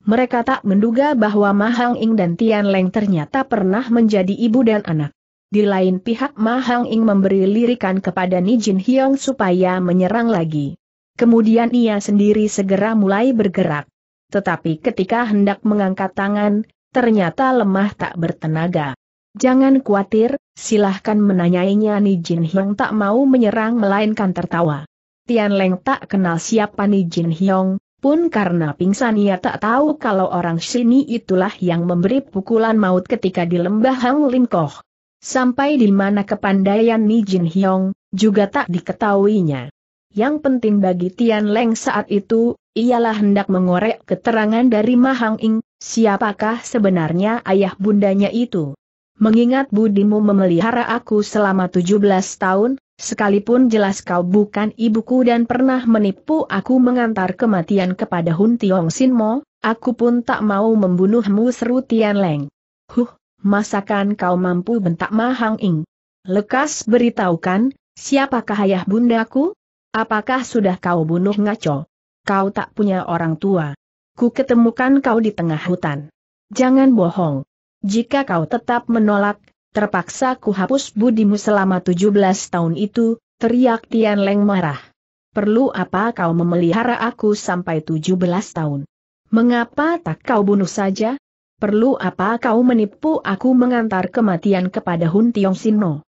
mereka tak menduga bahwa Mahang Ing dan Tian Leng ternyata pernah menjadi ibu dan anak. Di lain pihak Mahang Ing memberi lirikan kepada Nijin Hyong supaya menyerang lagi. Kemudian ia sendiri segera mulai bergerak. Tetapi ketika hendak mengangkat tangan, ternyata lemah tak bertenaga. Jangan khawatir, silahkan menanyainya Nijin Hyong tak mau menyerang melainkan tertawa. Tian Leng tak kenal siapa Nijin Hyong, pun karena pingsan ia tak tahu kalau orang sini itulah yang memberi pukulan maut ketika di lembah Hang Koh. Sampai di mana kepandaian Ni Jin Hyong, juga tak diketahuinya. Yang penting bagi Tian Leng saat itu, ialah hendak mengorek keterangan dari Mahang Ing, siapakah sebenarnya ayah bundanya itu. Mengingat budimu memelihara aku selama 17 tahun, Sekalipun jelas kau bukan ibuku dan pernah menipu aku mengantar kematian kepada Hun Tiong Mo, aku pun tak mau membunuhmu seru Tian Leng. Huh, masakan kau mampu bentak Ma Hang Ing. Lekas beritahukan, siapakah ayah bundaku? Apakah sudah kau bunuh ngaco? Kau tak punya orang tua. Ku ketemukan kau di tengah hutan. Jangan bohong. Jika kau tetap menolak, terpaksa ku hapus budimu selama 17 tahun itu, teriak Tian Leng marah. Perlu apa kau memelihara aku sampai 17 tahun? Mengapa tak kau bunuh saja? Perlu apa kau menipu aku mengantar kematian kepada Hun Tiong Sino?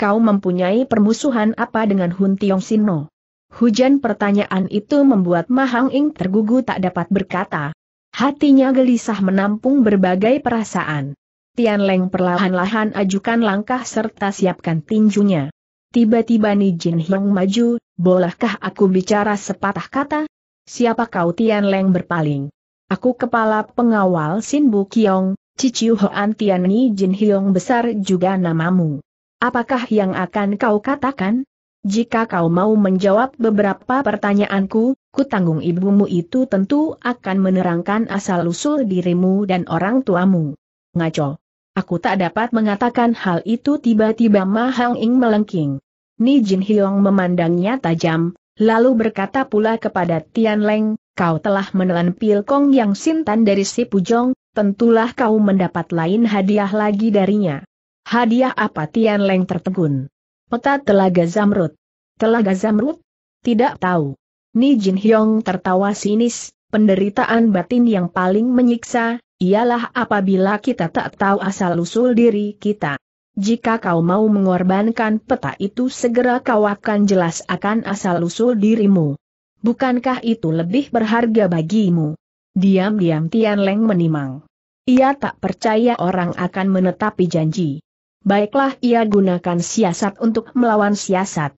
Kau mempunyai permusuhan apa dengan Hun Tiong Sino? Hujan pertanyaan itu membuat Mahang Ing tergugu tak dapat berkata. Hatinya gelisah menampung berbagai perasaan. Tian Leng perlahan-lahan ajukan langkah serta siapkan tinjunya. Tiba-tiba Ni Jin Hyung maju, bolehkah aku bicara sepatah kata? Siapa kau Tian Leng berpaling? Aku kepala pengawal Sin Bu Kiong, Ciciu Hoan Tian Ni Jin Hyung besar juga namamu. Apakah yang akan kau katakan? Jika kau mau menjawab beberapa pertanyaanku, kutanggung ibumu itu tentu akan menerangkan asal-usul dirimu dan orang tuamu. Ngaco. Aku tak dapat mengatakan hal itu tiba-tiba Ma Ing melengking. Ni Jin Hyong memandangnya tajam, lalu berkata pula kepada Tian Leng, kau telah menelan pil kong yang sintan dari si Pujong, tentulah kau mendapat lain hadiah lagi darinya. Hadiah apa Tian Leng tertegun? Peta Telaga Zamrud. Telaga Zamrud? Tidak tahu. Ni Jin Hyong tertawa sinis, penderitaan batin yang paling menyiksa, ialah apabila kita tak tahu asal-usul diri kita. Jika kau mau mengorbankan peta itu segera kau akan jelas akan asal-usul dirimu. Bukankah itu lebih berharga bagimu? Diam-diam Tian Leng menimang. Ia tak percaya orang akan menetapi janji. Baiklah ia gunakan siasat untuk melawan siasat.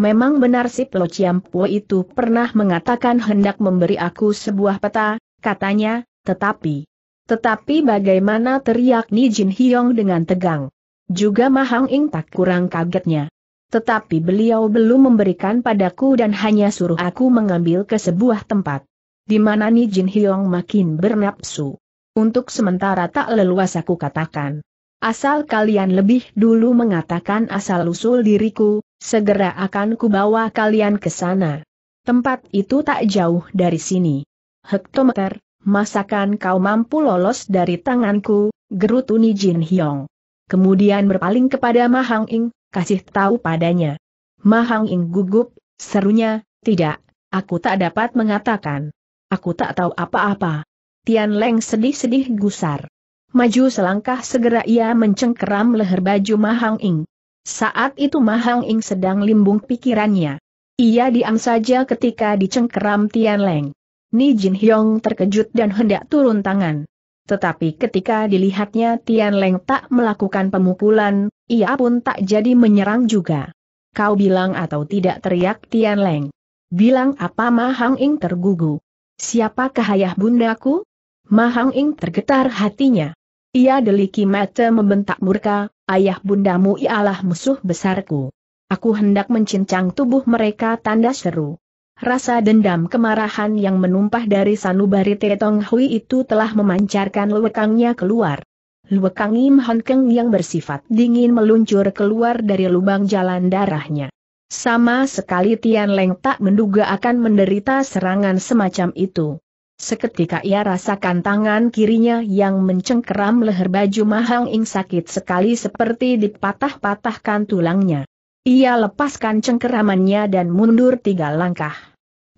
Memang benar si Plo Ciampo itu pernah mengatakan hendak memberi aku sebuah peta, katanya, tetapi, tetapi bagaimana teriak Ni Jin Hyong dengan tegang. Juga Mahang Ing tak kurang kagetnya. Tetapi beliau belum memberikan padaku dan hanya suruh aku mengambil ke sebuah tempat. Di mana Ni Jin Hyong makin bernapsu. Untuk sementara tak leluasa ku katakan. Asal kalian lebih dulu mengatakan asal-usul diriku, segera akan kubawa kalian ke sana. Tempat itu tak jauh dari sini. Hektometer, masakan kau mampu lolos dari tanganku, gerutu Ni Jin Hyong. Kemudian berpaling kepada Mahang Ing, kasih tahu padanya. Mahang Ing gugup, serunya, tidak, aku tak dapat mengatakan. Aku tak tahu apa-apa. Tian Leng sedih-sedih gusar. Maju selangkah segera ia mencengkeram leher baju Mahang Ing. Saat itu Mahang Ing sedang limbung pikirannya. Ia diam saja ketika dicengkeram Tian Leng. Ni Jin Hyong terkejut dan hendak turun tangan. Tetapi ketika dilihatnya Tian Leng tak melakukan pemukulan, ia pun tak jadi menyerang juga. Kau bilang atau tidak teriak Tian Leng. Bilang apa Mahang Ing tergugu. Siapakah ayah bundaku? Ma Hang Ing tergetar hatinya. Ia deliki mata membentak murka, ayah bundamu ialah musuh besarku. Aku hendak mencincang tubuh mereka tanda seru. Rasa dendam kemarahan yang menumpah dari sanubari Tetong Hui itu telah memancarkan lewekangnya keluar. Lewekang Im Hon yang bersifat dingin meluncur keluar dari lubang jalan darahnya. Sama sekali Tian Leng tak menduga akan menderita serangan semacam itu. Seketika ia rasakan tangan kirinya yang mencengkeram leher baju Mahang Ing sakit sekali seperti dipatah-patahkan tulangnya. Ia lepaskan cengkeramannya dan mundur tiga langkah.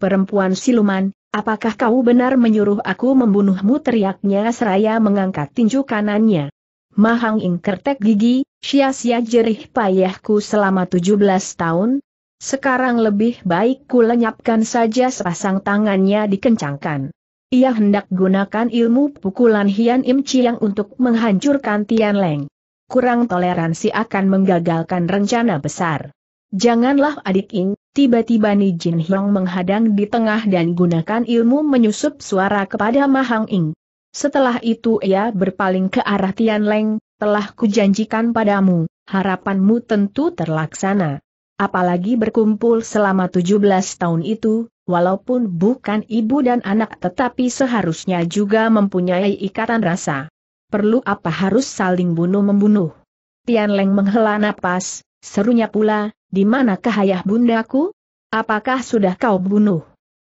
Perempuan siluman, apakah kau benar menyuruh aku membunuhmu teriaknya seraya mengangkat tinju kanannya. Mahang Ing kertek gigi, sia-sia jerih payahku selama tujuh belas tahun. Sekarang lebih baik ku lenyapkan saja sepasang tangannya dikencangkan. Ia hendak gunakan ilmu pukulan Hian Im Chiang untuk menghancurkan Tian Leng kurang toleransi akan menggagalkan rencana besar. Janganlah adik Ing, tiba-tiba Ni Jin Hyong menghadang di tengah dan gunakan ilmu menyusup suara kepada Mahang Ing. Setelah itu ia berpaling ke arah Tian Leng, telah kujanjikan padamu, harapanmu tentu terlaksana. Apalagi berkumpul selama 17 tahun itu, walaupun bukan ibu dan anak tetapi seharusnya juga mempunyai ikatan rasa perlu apa harus saling bunuh-membunuh. Tian Leng menghela napas, serunya pula, di manakah ayah bundaku? Apakah sudah kau bunuh?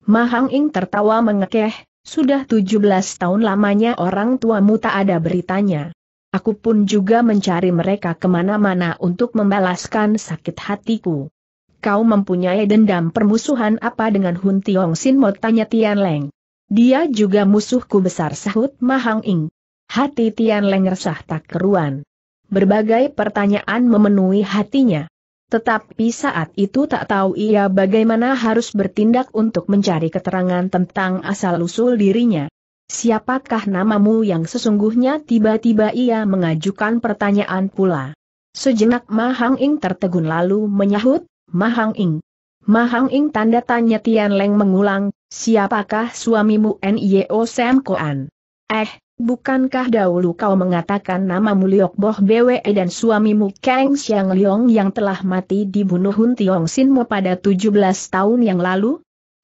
Mahang Ing tertawa mengekeh, sudah 17 tahun lamanya orang tuamu tak ada beritanya. Aku pun juga mencari mereka kemana-mana untuk membalaskan sakit hatiku. Kau mempunyai dendam permusuhan apa dengan Hun Tiong Sin Mo tanya Tian Leng. Dia juga musuhku besar sahut Mahang Ing. Hati Tian Leng resah tak keruan. Berbagai pertanyaan memenuhi hatinya. Tetapi saat itu tak tahu ia bagaimana harus bertindak untuk mencari keterangan tentang asal-usul dirinya. Siapakah namamu yang sesungguhnya tiba-tiba ia mengajukan pertanyaan pula. Sejenak Mahang Ing tertegun lalu menyahut, Mahang Ing. Mahang Ing tanda tanya Tian Leng mengulang, siapakah suamimu Nio Sam Koan? Eh, Bukankah dahulu kau mengatakan nama Liok Boh Bwe dan suamimu Kang Xiang Liong yang telah mati dibunuh Hun Tiong Sinmu pada 17 tahun yang lalu?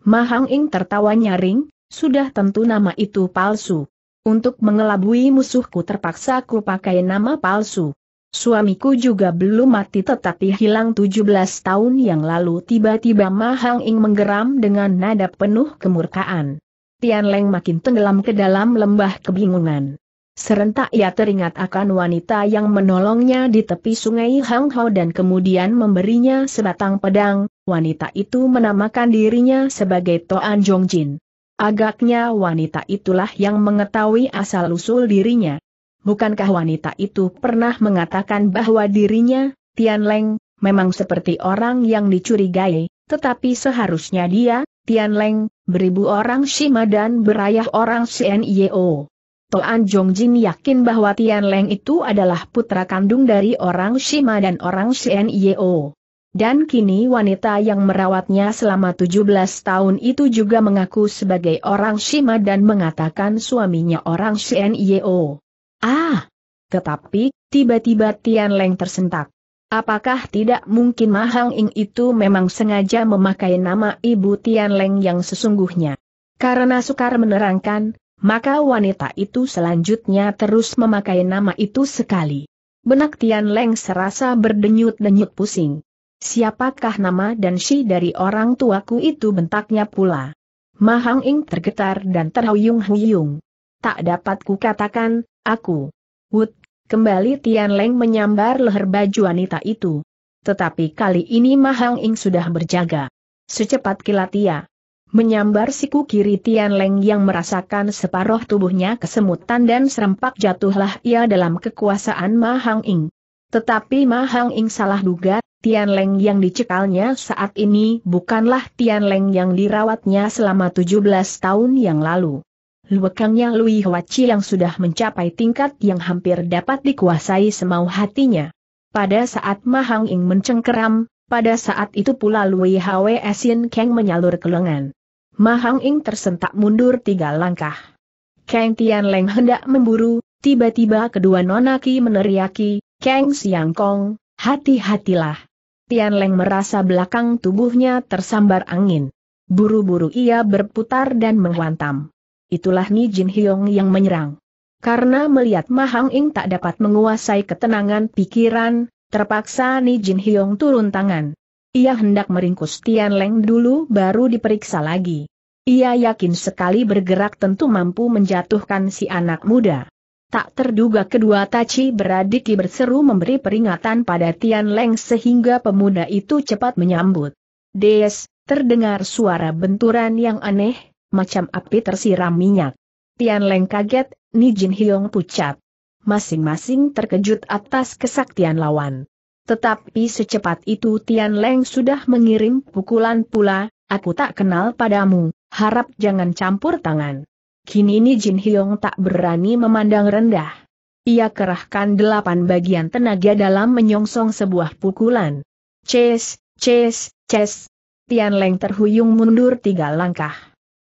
Mahang Ing tertawa nyaring, sudah tentu nama itu palsu. Untuk mengelabui musuhku terpaksa aku pakai nama palsu. Suamiku juga belum mati tetapi hilang 17 tahun yang lalu tiba-tiba Mahang Ing menggeram dengan nada penuh kemurkaan. Tian Leng makin tenggelam ke dalam lembah kebingungan. Serentak ia teringat akan wanita yang menolongnya di tepi sungai Hang Hao dan kemudian memberinya sebatang pedang, wanita itu menamakan dirinya sebagai Toan Jong Jin. Agaknya wanita itulah yang mengetahui asal-usul dirinya. Bukankah wanita itu pernah mengatakan bahwa dirinya, Tian Leng, memang seperti orang yang dicurigai, tetapi seharusnya dia, Tian Leng, beribu orang Shima dan berayah orang CNIO. Toan Jongjin yakin bahwa Tian Leng itu adalah putra kandung dari orang Shima dan orang CNIO. Dan kini wanita yang merawatnya selama 17 tahun itu juga mengaku sebagai orang Shima dan mengatakan suaminya orang CNIO. Ah! Tetapi, tiba-tiba Tian Leng tersentak. Apakah tidak mungkin Mahang Ing itu memang sengaja memakai nama Ibu Tian Leng yang sesungguhnya? Karena sukar menerangkan, maka wanita itu selanjutnya terus memakai nama itu sekali. Benak Tian Leng serasa berdenyut-denyut pusing. Siapakah nama dan si dari orang tuaku itu bentaknya pula? Mahang Ing tergetar dan terhuyung-huyung. Tak dapat kukatakan, aku. Wut Kembali Tian Leng menyambar leher baju wanita itu. Tetapi kali ini Mahang Ing sudah berjaga. Secepat kilat ia menyambar siku kiri Tian Leng yang merasakan separuh tubuhnya kesemutan dan serempak jatuhlah ia dalam kekuasaan Mahang Ing. Tetapi Mahang Ing salah duga, Tian Leng yang dicekalnya saat ini bukanlah Tian Leng yang dirawatnya selama 17 tahun yang lalu. Luekangnya Lui Huachi yang sudah mencapai tingkat yang hampir dapat dikuasai semau hatinya. Pada saat Mahang Ing mencengkeram, pada saat itu pula Lui Hwe Sin Kang menyalur ke lengan. Mahang Ing tersentak mundur tiga langkah. Kang Tian Leng hendak memburu, tiba-tiba kedua nonaki meneriaki, Kang Siang Kong, hati-hatilah. Tian Leng merasa belakang tubuhnya tersambar angin. Buru-buru ia berputar dan menghantam itulah Ni Jin Hyong yang menyerang. Karena melihat Mahang Ing tak dapat menguasai ketenangan pikiran, terpaksa Ni Jin Hyong turun tangan. Ia hendak meringkus Tian Leng dulu baru diperiksa lagi. Ia yakin sekali bergerak tentu mampu menjatuhkan si anak muda. Tak terduga kedua Tachi beradik berseru memberi peringatan pada Tian Leng sehingga pemuda itu cepat menyambut. Des, terdengar suara benturan yang aneh, macam api tersiram minyak. Tian Leng kaget, Ni Jin Hyong pucat. Masing-masing terkejut atas kesaktian lawan. Tetapi secepat itu Tian Leng sudah mengirim pukulan pula, aku tak kenal padamu, harap jangan campur tangan. Kini Ni Jin Hyong tak berani memandang rendah. Ia kerahkan delapan bagian tenaga dalam menyongsong sebuah pukulan. Ces, ces, ces. Tian Leng terhuyung mundur tiga langkah.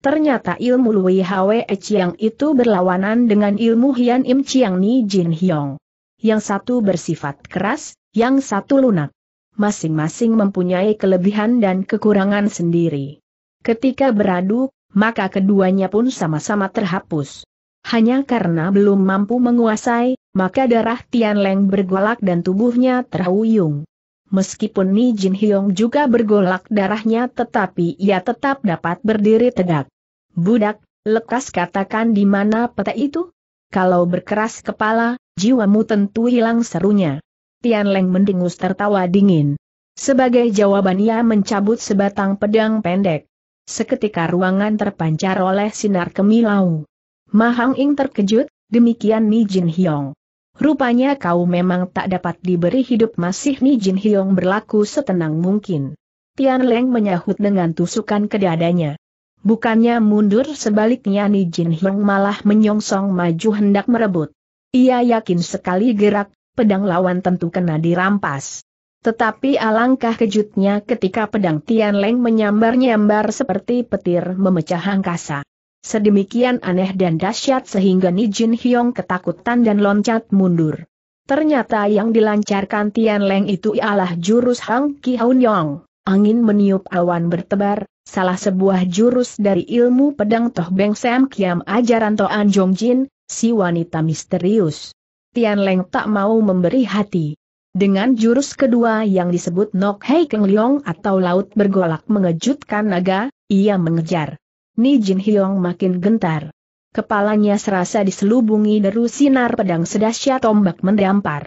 Ternyata ilmu Lui Hwe Chiang itu berlawanan dengan ilmu Hian Im Chiang Ni Jin Hyong. Yang satu bersifat keras, yang satu lunak. Masing-masing mempunyai kelebihan dan kekurangan sendiri. Ketika beradu, maka keduanya pun sama-sama terhapus. Hanya karena belum mampu menguasai, maka darah Tian Leng bergolak dan tubuhnya terhuyung. Meskipun Ni Jin Hyong juga bergolak darahnya tetapi ia tetap dapat berdiri tegak. Budak, lekas katakan di mana peta itu? Kalau berkeras kepala, jiwamu tentu hilang serunya. Tian Leng mendengus tertawa dingin. Sebagai jawaban ia mencabut sebatang pedang pendek. Seketika ruangan terpancar oleh sinar kemilau. Mahang Ing terkejut, demikian Ni Jin Hyong. Rupanya kau memang tak dapat diberi hidup masih Ni Jin Hyong berlaku setenang mungkin. Tian Leng menyahut dengan tusukan ke dadanya. Bukannya mundur sebaliknya Ni Jin Hyung malah menyongsong maju hendak merebut. Ia yakin sekali gerak, pedang lawan tentu kena dirampas. Tetapi alangkah kejutnya ketika pedang Tian Leng menyambar-nyambar seperti petir memecah angkasa. Sedemikian aneh dan dahsyat sehingga Ni Jin Hyong ketakutan dan loncat mundur. Ternyata yang dilancarkan Tian Leng itu ialah jurus Hang Ki Haun Yong angin meniup awan bertebar, salah sebuah jurus dari ilmu pedang Toh Beng Sam Kiam ajaran Toan Jong Jin, si wanita misterius. Tian Leng tak mau memberi hati. Dengan jurus kedua yang disebut Nok Hei Keng Leong atau Laut Bergolak mengejutkan naga, ia mengejar. Ni Jin Hyong makin gentar. Kepalanya serasa diselubungi deru sinar pedang sedasya tombak mendampar.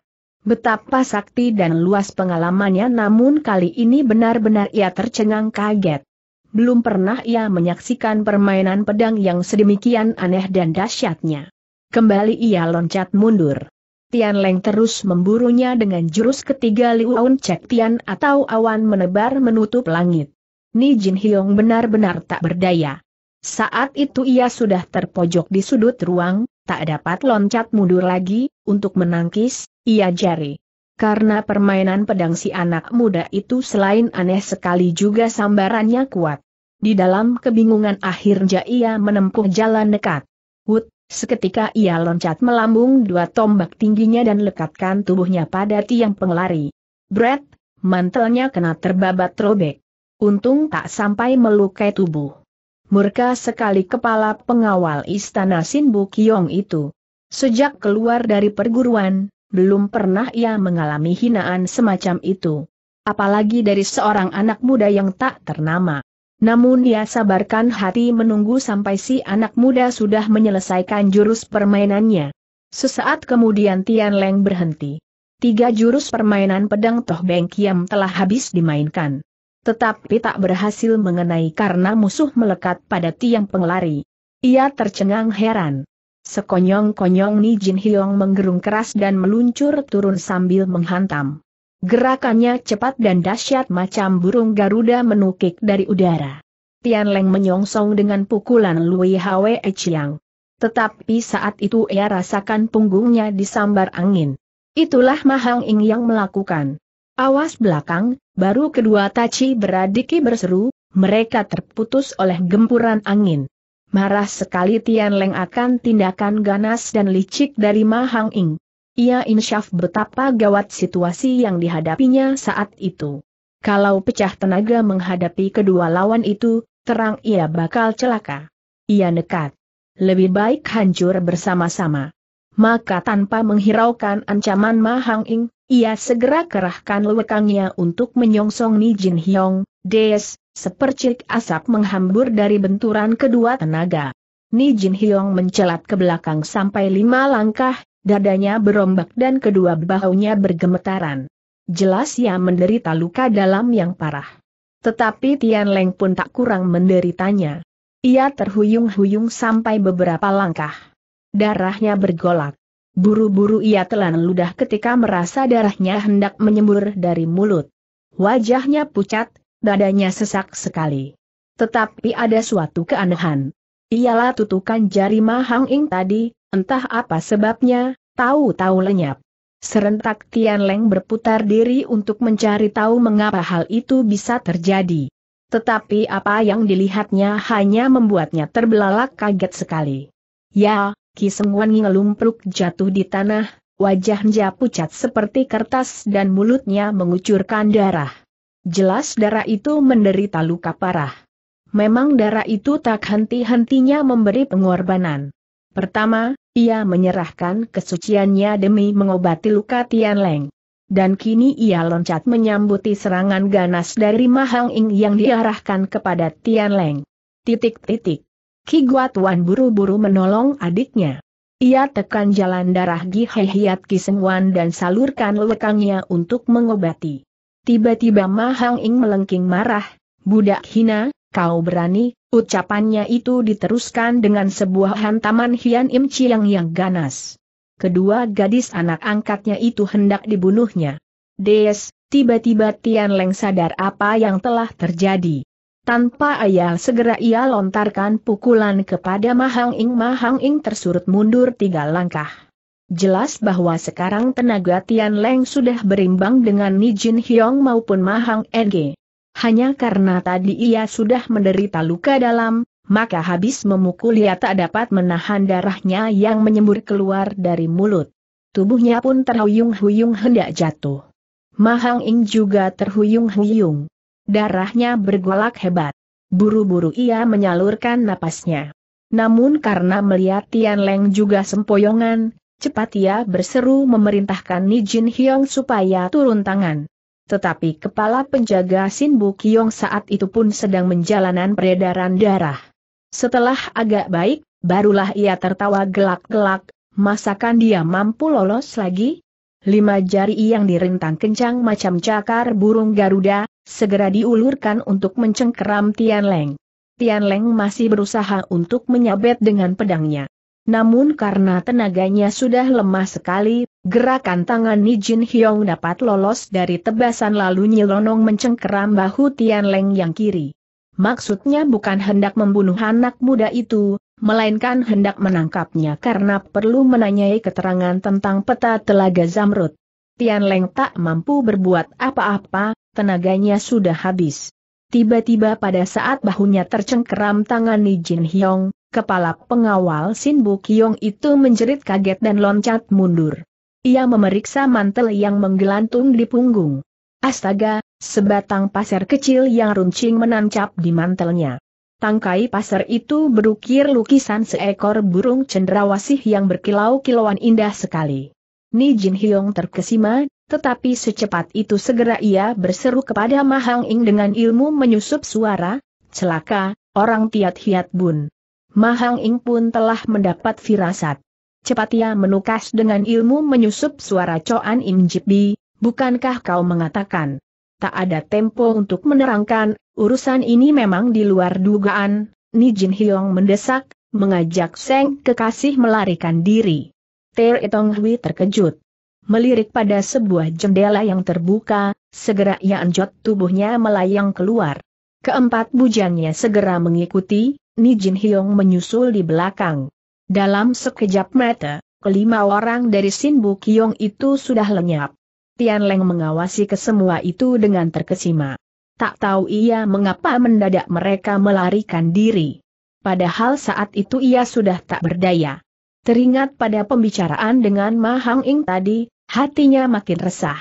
Betapa sakti dan luas pengalamannya namun kali ini benar-benar ia tercengang kaget. Belum pernah ia menyaksikan permainan pedang yang sedemikian aneh dan dahsyatnya. Kembali ia loncat mundur. Tian Leng terus memburunya dengan jurus ketiga Liuun Cek Tian atau awan menebar menutup langit. Ni Jin Hyong benar-benar tak berdaya. Saat itu ia sudah terpojok di sudut ruang, tak dapat loncat mundur lagi, untuk menangkis, ia jari. Karena permainan pedang si anak muda itu selain aneh sekali juga sambarannya kuat. Di dalam kebingungan akhirnya ia menempuh jalan dekat. Wut, seketika ia loncat melambung dua tombak tingginya dan lekatkan tubuhnya pada tiang pengelari. Brett, mantelnya kena terbabat robek. Untung tak sampai melukai tubuh murka sekali kepala pengawal istana Sinbu Kiong itu. Sejak keluar dari perguruan, belum pernah ia mengalami hinaan semacam itu. Apalagi dari seorang anak muda yang tak ternama. Namun ia sabarkan hati menunggu sampai si anak muda sudah menyelesaikan jurus permainannya. Sesaat kemudian Tian Leng berhenti. Tiga jurus permainan pedang Toh Beng Kiam telah habis dimainkan. Tetapi tak berhasil mengenai karena musuh melekat pada tiang pengelari. Ia tercengang heran. Sekonyong-konyong Ni Jin Hyong menggerung keras dan meluncur turun sambil menghantam. Gerakannya cepat dan dahsyat macam burung Garuda menukik dari udara. Tian Leng menyongsong dengan pukulan Lui Hwe Chiang. Tetapi saat itu ia rasakan punggungnya disambar angin. Itulah Mahang Ing yang melakukan. Awas belakang, Baru kedua taci beradiki berseru, mereka terputus oleh gempuran angin. Marah sekali Tian Leng akan tindakan ganas dan licik dari Ma Hang Ing. Ia insyaf betapa gawat situasi yang dihadapinya saat itu. Kalau pecah tenaga menghadapi kedua lawan itu, terang ia bakal celaka. Ia nekat. Lebih baik hancur bersama-sama. Maka tanpa menghiraukan ancaman Ma Hang Ing, ia segera kerahkan lewekangnya untuk menyongsong Ni Jin Hyong, des, sepercik asap menghambur dari benturan kedua tenaga. Ni Jin Hyong mencelat ke belakang sampai lima langkah, dadanya berombak dan kedua bahunya bergemetaran. Jelas ia menderita luka dalam yang parah. Tetapi Tian Leng pun tak kurang menderitanya. Ia terhuyung-huyung sampai beberapa langkah. Darahnya bergolak. Buru-buru ia telan ludah ketika merasa darahnya hendak menyembur dari mulut. Wajahnya pucat, dadanya sesak sekali. Tetapi ada suatu keanehan. Ialah tutukan jari Mahang Ing tadi, entah apa sebabnya, tahu-tahu lenyap. Serentak Tian Leng berputar diri untuk mencari tahu mengapa hal itu bisa terjadi. Tetapi apa yang dilihatnya hanya membuatnya terbelalak kaget sekali. Ya, Kisemwan ngelumpruk jatuh di tanah, wajahnya pucat seperti kertas dan mulutnya mengucurkan darah. Jelas darah itu menderita luka parah. Memang darah itu tak henti-hentinya memberi pengorbanan. Pertama, ia menyerahkan kesuciannya demi mengobati luka Tian Leng. Dan kini ia loncat menyambuti serangan ganas dari Mahang Ing yang diarahkan kepada Tian Leng. Titik-titik. Ki Wan buru-buru menolong adiknya. Ia tekan jalan darah Gi Hiat Ki Wan dan salurkan lekangnya untuk mengobati. Tiba-tiba Mahang Ing melengking marah, budak hina, kau berani, ucapannya itu diteruskan dengan sebuah hantaman Hian Im Chiang yang ganas. Kedua gadis anak angkatnya itu hendak dibunuhnya. Des, tiba-tiba Tian Leng sadar apa yang telah terjadi. Tanpa ayah segera ia lontarkan pukulan kepada Mahang Ing. Mahang Ing tersurut mundur tiga langkah. Jelas bahwa sekarang tenaga Tian Leng sudah berimbang dengan Ni Jin Hyong maupun Mahang Ng. Hanya karena tadi ia sudah menderita luka dalam, maka habis memukul ia tak dapat menahan darahnya yang menyembur keluar dari mulut. Tubuhnya pun terhuyung-huyung hendak jatuh. Mahang Ing juga terhuyung-huyung. Darahnya bergolak hebat. Buru-buru ia menyalurkan napasnya. Namun karena melihat Tian Leng juga sempoyongan, cepat ia berseru memerintahkan Ni Jin Hyong supaya turun tangan. Tetapi kepala penjaga Sin Bu Kiong saat itu pun sedang menjalanan peredaran darah. Setelah agak baik, barulah ia tertawa gelak-gelak, masakan dia mampu lolos lagi? Lima jari yang direntang kencang macam cakar burung Garuda, segera diulurkan untuk mencengkeram Tian Leng. Tian Leng masih berusaha untuk menyabet dengan pedangnya. Namun karena tenaganya sudah lemah sekali, gerakan tangan Nijin Hyong dapat lolos dari tebasan lalu nyelonong mencengkeram bahu Tian Leng yang kiri. Maksudnya bukan hendak membunuh anak muda itu, melainkan hendak menangkapnya karena perlu menanyai keterangan tentang peta telaga Zamrud. Tian Leng tak mampu berbuat apa-apa, tenaganya sudah habis. Tiba-tiba pada saat bahunya tercengkeram tangan Ni Jin Hyong, kepala pengawal Sin Bu Kyong itu menjerit kaget dan loncat mundur. Ia memeriksa mantel yang menggelantung di punggung. Astaga, sebatang pasir kecil yang runcing menancap di mantelnya. Tangkai pasir itu berukir lukisan seekor burung cendrawasih yang berkilau-kilauan indah sekali. Ni Jin Hyong terkesima, tetapi secepat itu segera ia berseru kepada Mahang Ing dengan ilmu menyusup suara, celaka, orang Tiat Hiat Bun. Mahang Ing pun telah mendapat firasat. Cepat ia menukas dengan ilmu menyusup suara Coan Im Jibi, bukankah kau mengatakan? Tak ada tempo untuk menerangkan, urusan ini memang di luar dugaan, Ni Jin Hyong mendesak, mengajak Seng kekasih melarikan diri. Ter Etong Hui terkejut. Melirik pada sebuah jendela yang terbuka, segera ia anjot tubuhnya melayang keluar. Keempat bujangnya segera mengikuti, Ni Jin Hyong menyusul di belakang. Dalam sekejap mata, kelima orang dari Sin Bu Bukyong itu sudah lenyap. Tian Leng mengawasi kesemua itu dengan terkesima. Tak tahu ia mengapa mendadak mereka melarikan diri. Padahal saat itu ia sudah tak berdaya. Teringat pada pembicaraan dengan Ma Hang Ing tadi, hatinya makin resah.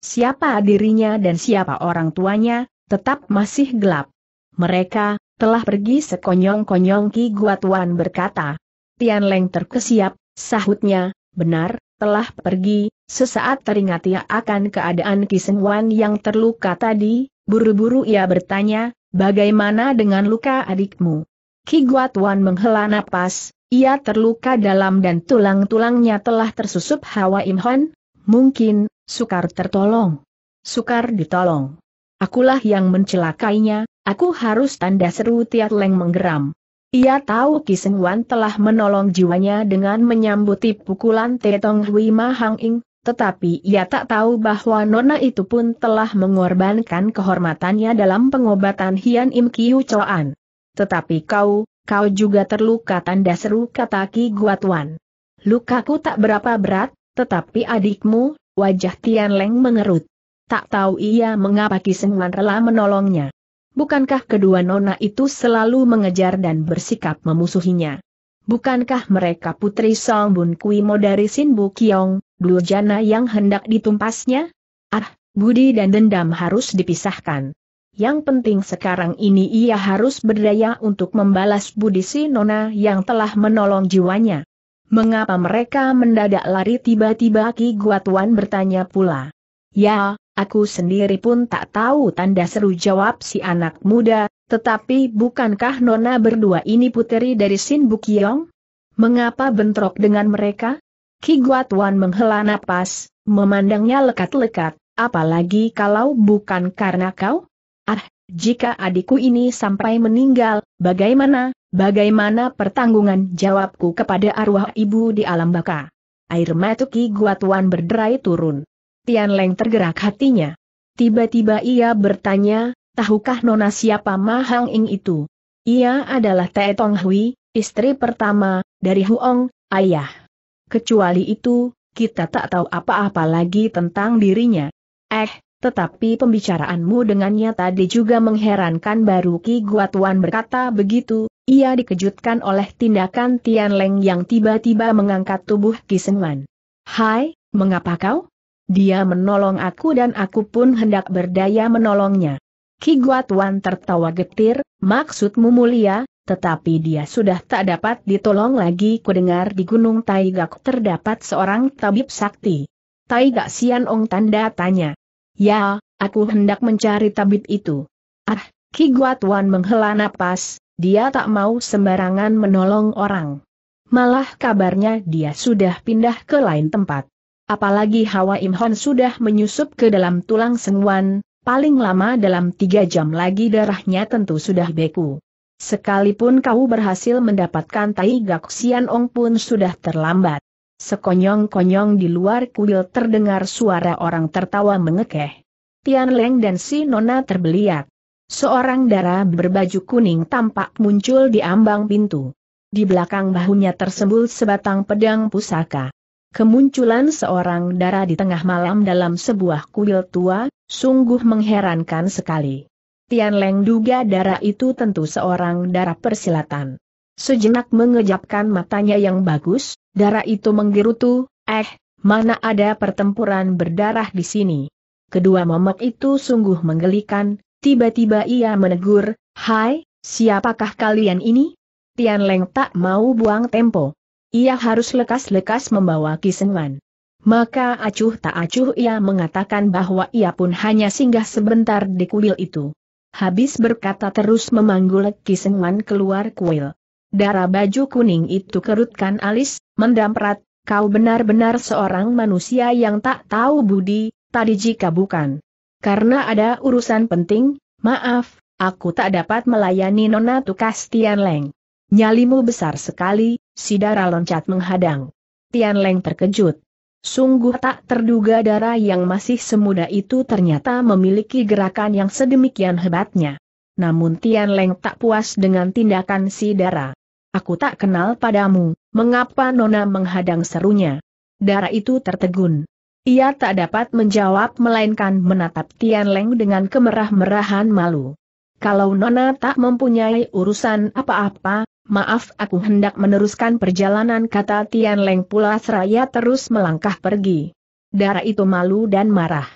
Siapa dirinya dan siapa orang tuanya, tetap masih gelap. Mereka, telah pergi sekonyong-konyong Ki Guatuan berkata. Tian Leng terkesiap, sahutnya, benar, telah pergi, sesaat teringat ia akan keadaan Ki Wan yang terluka tadi, buru-buru ia bertanya, bagaimana dengan luka adikmu? Ki Guatuan menghela napas, ia terluka dalam dan tulang-tulangnya telah tersusup Hawa Imhon, mungkin, sukar tertolong. Sukar ditolong. Akulah yang mencelakainya, aku harus tanda seru Tiat Leng menggeram. Ia tahu Wan telah menolong jiwanya dengan menyambuti pukulan Tetong Hui Mahang Ing, tetapi ia tak tahu bahwa Nona itu pun telah mengorbankan kehormatannya dalam pengobatan Hian Im Kiu Choan. Tetapi kau, kau juga terluka tanda seru kata Ki Guatuan. Lukaku tak berapa berat, tetapi adikmu, wajah Tian Leng mengerut. Tak tahu ia mengapa Ki Sengwan rela menolongnya. Bukankah kedua nona itu selalu mengejar dan bersikap memusuhinya? Bukankah mereka putri Song Bun Kui Mo dari Sin Bu Kiong, Jana yang hendak ditumpasnya? Ah, budi dan dendam harus dipisahkan. Yang penting sekarang ini ia harus berdaya untuk membalas budi si Nona yang telah menolong jiwanya. Mengapa mereka mendadak lari tiba-tiba Ki Guatuan bertanya pula. Ya, aku sendiri pun tak tahu tanda seru jawab si anak muda, tetapi bukankah Nona berdua ini puteri dari Sin Bukiong? Mengapa bentrok dengan mereka? Ki Guatuan menghela napas, memandangnya lekat-lekat, apalagi kalau bukan karena kau? jika adikku ini sampai meninggal, bagaimana, bagaimana pertanggungan jawabku kepada arwah ibu di alam baka? Air mata Ki Guatuan berderai turun. Tian Leng tergerak hatinya. Tiba-tiba ia bertanya, tahukah Nona siapa Mahang Ing itu? Ia adalah Tae Tong Hui, istri pertama, dari Huong, ayah. Kecuali itu, kita tak tahu apa-apa lagi tentang dirinya. Eh, tetapi pembicaraanmu dengannya tadi juga mengherankan baru Ki Guatuan berkata begitu, ia dikejutkan oleh tindakan Tian Leng yang tiba-tiba mengangkat tubuh Ki Senwan. Hai, mengapa kau? Dia menolong aku dan aku pun hendak berdaya menolongnya. Ki Guatuan tertawa getir, maksudmu mulia, tetapi dia sudah tak dapat ditolong lagi kudengar di Gunung Taigak terdapat seorang tabib sakti. Taigak Sian Ong tanda tanya. Ya, aku hendak mencari tabib itu. Ah, Ki Guatuan menghela napas, dia tak mau sembarangan menolong orang. Malah kabarnya dia sudah pindah ke lain tempat. Apalagi Hawa Imhon sudah menyusup ke dalam tulang senguan, paling lama dalam tiga jam lagi darahnya tentu sudah beku. Sekalipun kau berhasil mendapatkan Tai Gak Xian Ong pun sudah terlambat. Sekonyong-konyong di luar kuil terdengar suara orang tertawa mengekeh. Tian Leng dan si Nona terbeliak. Seorang darah berbaju kuning tampak muncul di ambang pintu. Di belakang bahunya tersembul sebatang pedang pusaka. Kemunculan seorang darah di tengah malam dalam sebuah kuil tua, sungguh mengherankan sekali. Tian Leng duga darah itu tentu seorang darah persilatan. Sejenak mengejapkan matanya yang bagus, Darah itu menggerutu, eh, mana ada pertempuran berdarah di sini. Kedua momok itu sungguh menggelikan, tiba-tiba ia menegur, Hai, siapakah kalian ini? Tian Leng tak mau buang tempo. Ia harus lekas-lekas membawa Kisenwan. Maka acuh tak acuh ia mengatakan bahwa ia pun hanya singgah sebentar di kuil itu. Habis berkata terus memanggul Kisenwan keluar kuil. Darah baju kuning itu kerutkan alis, mendamprat, kau benar-benar seorang manusia yang tak tahu budi, tadi jika bukan. Karena ada urusan penting, maaf, aku tak dapat melayani Nona Tukas Tian Leng. Nyalimu besar sekali, si darah loncat menghadang. Tian Leng terkejut. Sungguh tak terduga darah yang masih semuda itu ternyata memiliki gerakan yang sedemikian hebatnya namun Tian Leng tak puas dengan tindakan si Dara. Aku tak kenal padamu, mengapa Nona menghadang serunya? Dara itu tertegun. Ia tak dapat menjawab melainkan menatap Tian Leng dengan kemerah-merahan malu. Kalau Nona tak mempunyai urusan apa-apa, Maaf aku hendak meneruskan perjalanan kata Tian Leng pula seraya terus melangkah pergi. Dara itu malu dan marah.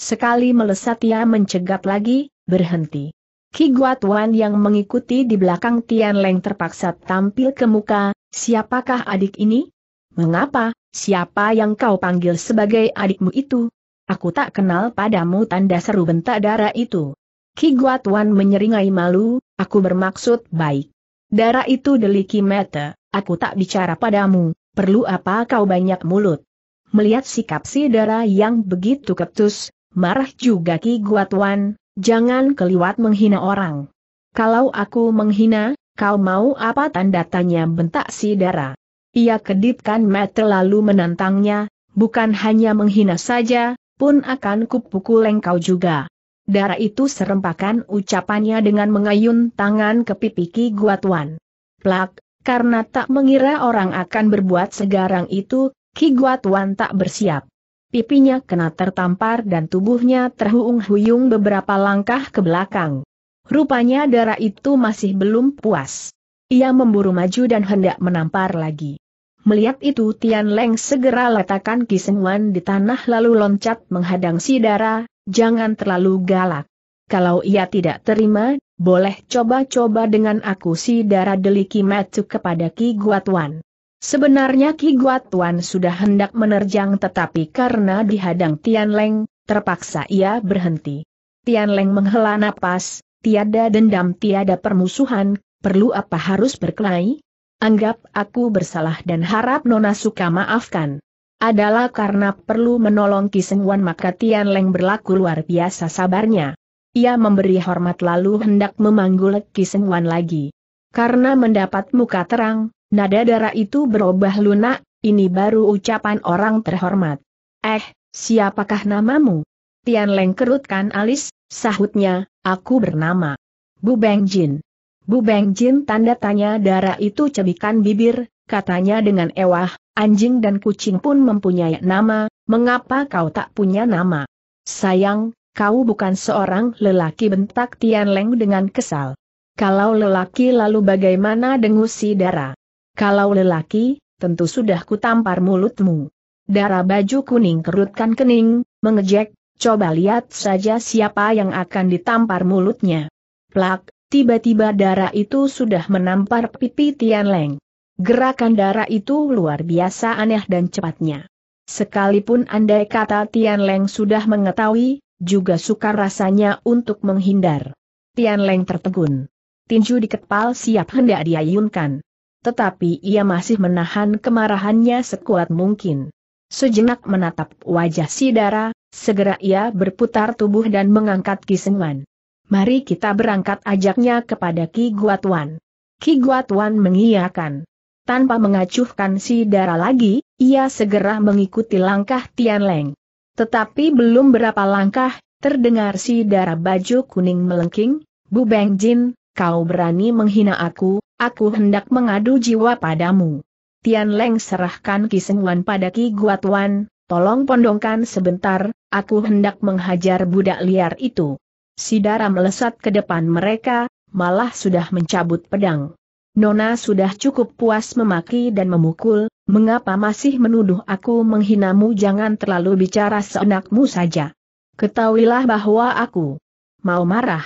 Sekali melesat ia mencegat lagi, berhenti. Ki Wan yang mengikuti di belakang Tian Leng terpaksa tampil ke muka, siapakah adik ini? Mengapa, siapa yang kau panggil sebagai adikmu itu? Aku tak kenal padamu tanda seru bentak darah itu. Ki Wan menyeringai malu, aku bermaksud baik. Darah itu deliki mata, aku tak bicara padamu, perlu apa kau banyak mulut. Melihat sikap si darah yang begitu ketus, marah juga Ki Guatuan, Jangan keliwat menghina orang. Kalau aku menghina, kau mau apa tanda tanya bentak si Dara. Ia kedipkan mata lalu menantangnya, bukan hanya menghina saja, pun akan kupukul engkau juga. Dara itu serempakan ucapannya dengan mengayun tangan ke pipi Ki Guatuan. Plak, karena tak mengira orang akan berbuat segarang itu, Ki Guatuan tak bersiap pipinya kena tertampar dan tubuhnya terhuyung-huyung beberapa langkah ke belakang. Rupanya darah itu masih belum puas. Ia memburu maju dan hendak menampar lagi. Melihat itu Tian Leng segera letakkan Kisenwan di tanah lalu loncat menghadang si darah, jangan terlalu galak. Kalau ia tidak terima, boleh coba-coba dengan aku si darah deliki matu kepada Ki Guatuan. Sebenarnya Ki Guat Tuan sudah hendak menerjang tetapi karena dihadang Tian Leng, terpaksa ia berhenti. Tian Leng menghela napas, tiada dendam tiada permusuhan, perlu apa harus berkelahi? Anggap aku bersalah dan harap Nona suka maafkan. Adalah karena perlu menolong Wan maka Tian Leng berlaku luar biasa sabarnya. Ia memberi hormat lalu hendak memanggul Wan lagi. Karena mendapat muka terang, Nada darah itu berubah lunak, ini baru ucapan orang terhormat. Eh, siapakah namamu? Tian Leng kerutkan alis, sahutnya, aku bernama. Bu Beng Jin. Bu Beng Jin tanda tanya darah itu cebikan bibir, katanya dengan ewah, anjing dan kucing pun mempunyai nama, mengapa kau tak punya nama? Sayang, kau bukan seorang lelaki bentak Tian Leng dengan kesal. Kalau lelaki lalu bagaimana dengusi darah? Kalau lelaki, tentu sudah kutampar mulutmu. Darah baju kuning kerutkan kening, mengejek, coba lihat saja siapa yang akan ditampar mulutnya. Plak, tiba-tiba darah itu sudah menampar pipi Tian Leng. Gerakan darah itu luar biasa aneh dan cepatnya. Sekalipun andai kata Tian Leng sudah mengetahui, juga sukar rasanya untuk menghindar. Tian Leng tertegun. Tinju di kepal siap hendak diayunkan tetapi ia masih menahan kemarahannya sekuat mungkin. Sejenak menatap wajah Sidara, segera ia berputar tubuh dan mengangkat Kisenwan. Mari kita berangkat ajaknya kepada Ki Guatuan. Ki Guatuan mengiyakan. Tanpa mengacuhkan Sidara lagi, ia segera mengikuti langkah Tian Leng. Tetapi belum berapa langkah, terdengar Sidara baju kuning melengking, Bu Beng Jin, kau berani menghina aku, aku hendak mengadu jiwa padamu. Tian Leng serahkan Kisengwan pada Ki Guatuan, tolong pondongkan sebentar, aku hendak menghajar budak liar itu. Sidara melesat ke depan mereka, malah sudah mencabut pedang. Nona sudah cukup puas memaki dan memukul, mengapa masih menuduh aku menghinamu jangan terlalu bicara seenakmu saja. Ketahuilah bahwa aku mau marah.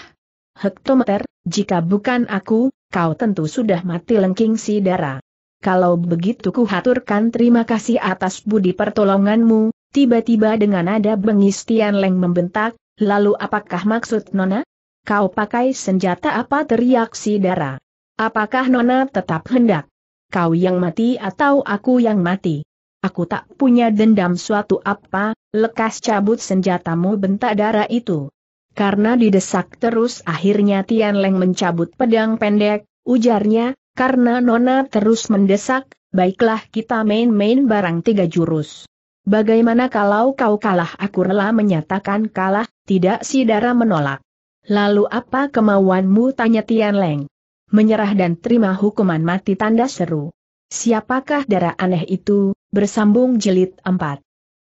Hektometer, jika bukan aku, kau tentu sudah mati lengking si darah. Kalau begitu kuhaturkan terima kasih atas budi pertolonganmu, tiba-tiba dengan nada bengis Tian Leng membentak, lalu apakah maksud Nona? Kau pakai senjata apa teriak si darah? Apakah Nona tetap hendak? Kau yang mati atau aku yang mati? Aku tak punya dendam suatu apa, lekas cabut senjatamu bentak darah itu. Karena didesak terus akhirnya Tian Leng mencabut pedang pendek, ujarnya, karena Nona terus mendesak, baiklah kita main-main barang tiga jurus. Bagaimana kalau kau kalah aku rela menyatakan kalah, tidak si Dara menolak. Lalu apa kemauanmu tanya Tian Leng. Menyerah dan terima hukuman mati tanda seru. Siapakah darah aneh itu, bersambung jilid empat.